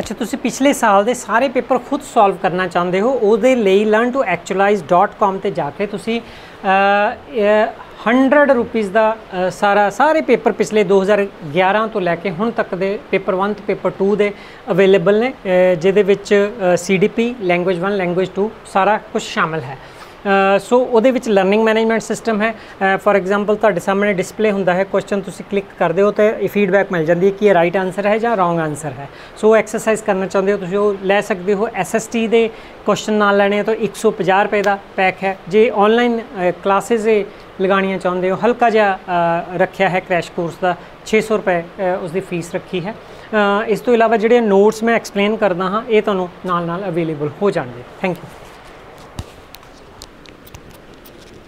ਅੱਛਾ ਤੁਸੀਂ ਪਿਛਲੇ ਸਾਲ ਦੇ ਸਾਰੇ ਪੇਪਰ ਖੁਦ ਸੋਲਵ ਕਰਨਾ ਚਾਹੁੰਦੇ ਹੋ ਉਹਦੇ ਲਈ learntoactualize.com ਤੇ ਜਾ ਕੇ ਤੁਸੀਂ 100 ਰੁਪਏ ਦਾ ਸਾਰਾ ਸਾਰੇ ਪੇਪਰ ਪਿਛਲੇ 2011 ਤੋਂ ਲੈ ਕੇ ਹੁਣ ਤੱਕ ਦੇ ਪੇਪਰ 1 ਤੇ ਪੇਪਰ 2 ਦੇ ਅਵੇਲੇਬਲ ਨੇ ਜਿਹਦੇ ਵਿੱਚ ਸੀਡੀਪੀ ਲੈਂਗੁਏਜ 1 ਲੈਂਗੁਏਜ 2 ਸਾਰਾ ਕੁਝ ਸ਼ਾਮਲ ਹੈ ਸੋ ਉਹਦੇ ਵਿੱਚ ਲਰਨਿੰਗ ਮੈਨੇਜਮੈਂਟ ਸਿਸਟਮ ਹੈ ਫੋਰ ਐਗਜ਼ਾਮਪਲ ਤੁਹਾਡੇ ਸਾਹਮਣੇ ਡਿਸਪਲੇ ਹੁੰਦਾ ਹੈ ਕੁਐਸਚਨ ਤੁਸੀਂ ਕਲਿੱਕ ਕਰਦੇ ਹੋ ਤੇ ਫੀਡਬੈਕ ਮਿਲ ਜਾਂਦੀ ਹੈ ਕਿ ਇਹ ਰਾਈਟ ਆਨਸਰ ਹੈ ਜਾਂ ਰੋਂਗ ਆਨਸਰ ਹੈ ਸੋ ਐਕਸਰਸਾਈਜ਼ ਕਰਨਾ ਚਾਹੁੰਦੇ ਹੋ ਤੁਸੀਂ ਉਹ ਲੈ ਸਕਦੇ ਹੋ ਐਸਐਸਟੀ ਦੇ ਕੁਐਸਚਨ ਨਾਲ ਲੈਣੇ ਤਾਂ 150 ਰੁਪਏ ਦਾ ਪੈਕ ਹੈ ਜੇ ਆਨਲਾਈਨ ਕਲਾਸਿਸ ਲਗਾਣੀਆਂ ਚਾਹੁੰਦੇ ਹੋ ਹਲਕਾ ਜਿਹਾ ਰੱਖਿਆ ਹੈ ਕ੍ਰੈਸ਼ ਕੋਰਸ ਦਾ 600 ਰੁਪਏ ਉਸ ਦੀ ਫੀਸ ਰੱਖੀ ਹੈ ਇਸ ਤੋਂ ਇਲਾਵਾ ਜਿਹੜੇ ਨੋਟਸ ਮੈਂ ਐਕਸਪਲੇਨ ਕਰਦਾ ਹਾਂ ਇਹ ਤੁਹਾਨੂੰ ਨਾਲ ਨਾਲ ਅਵੇਲੇਬਲ ਹੋ ਜਾਣਗੇ ਥੈਂਕ ਯੂ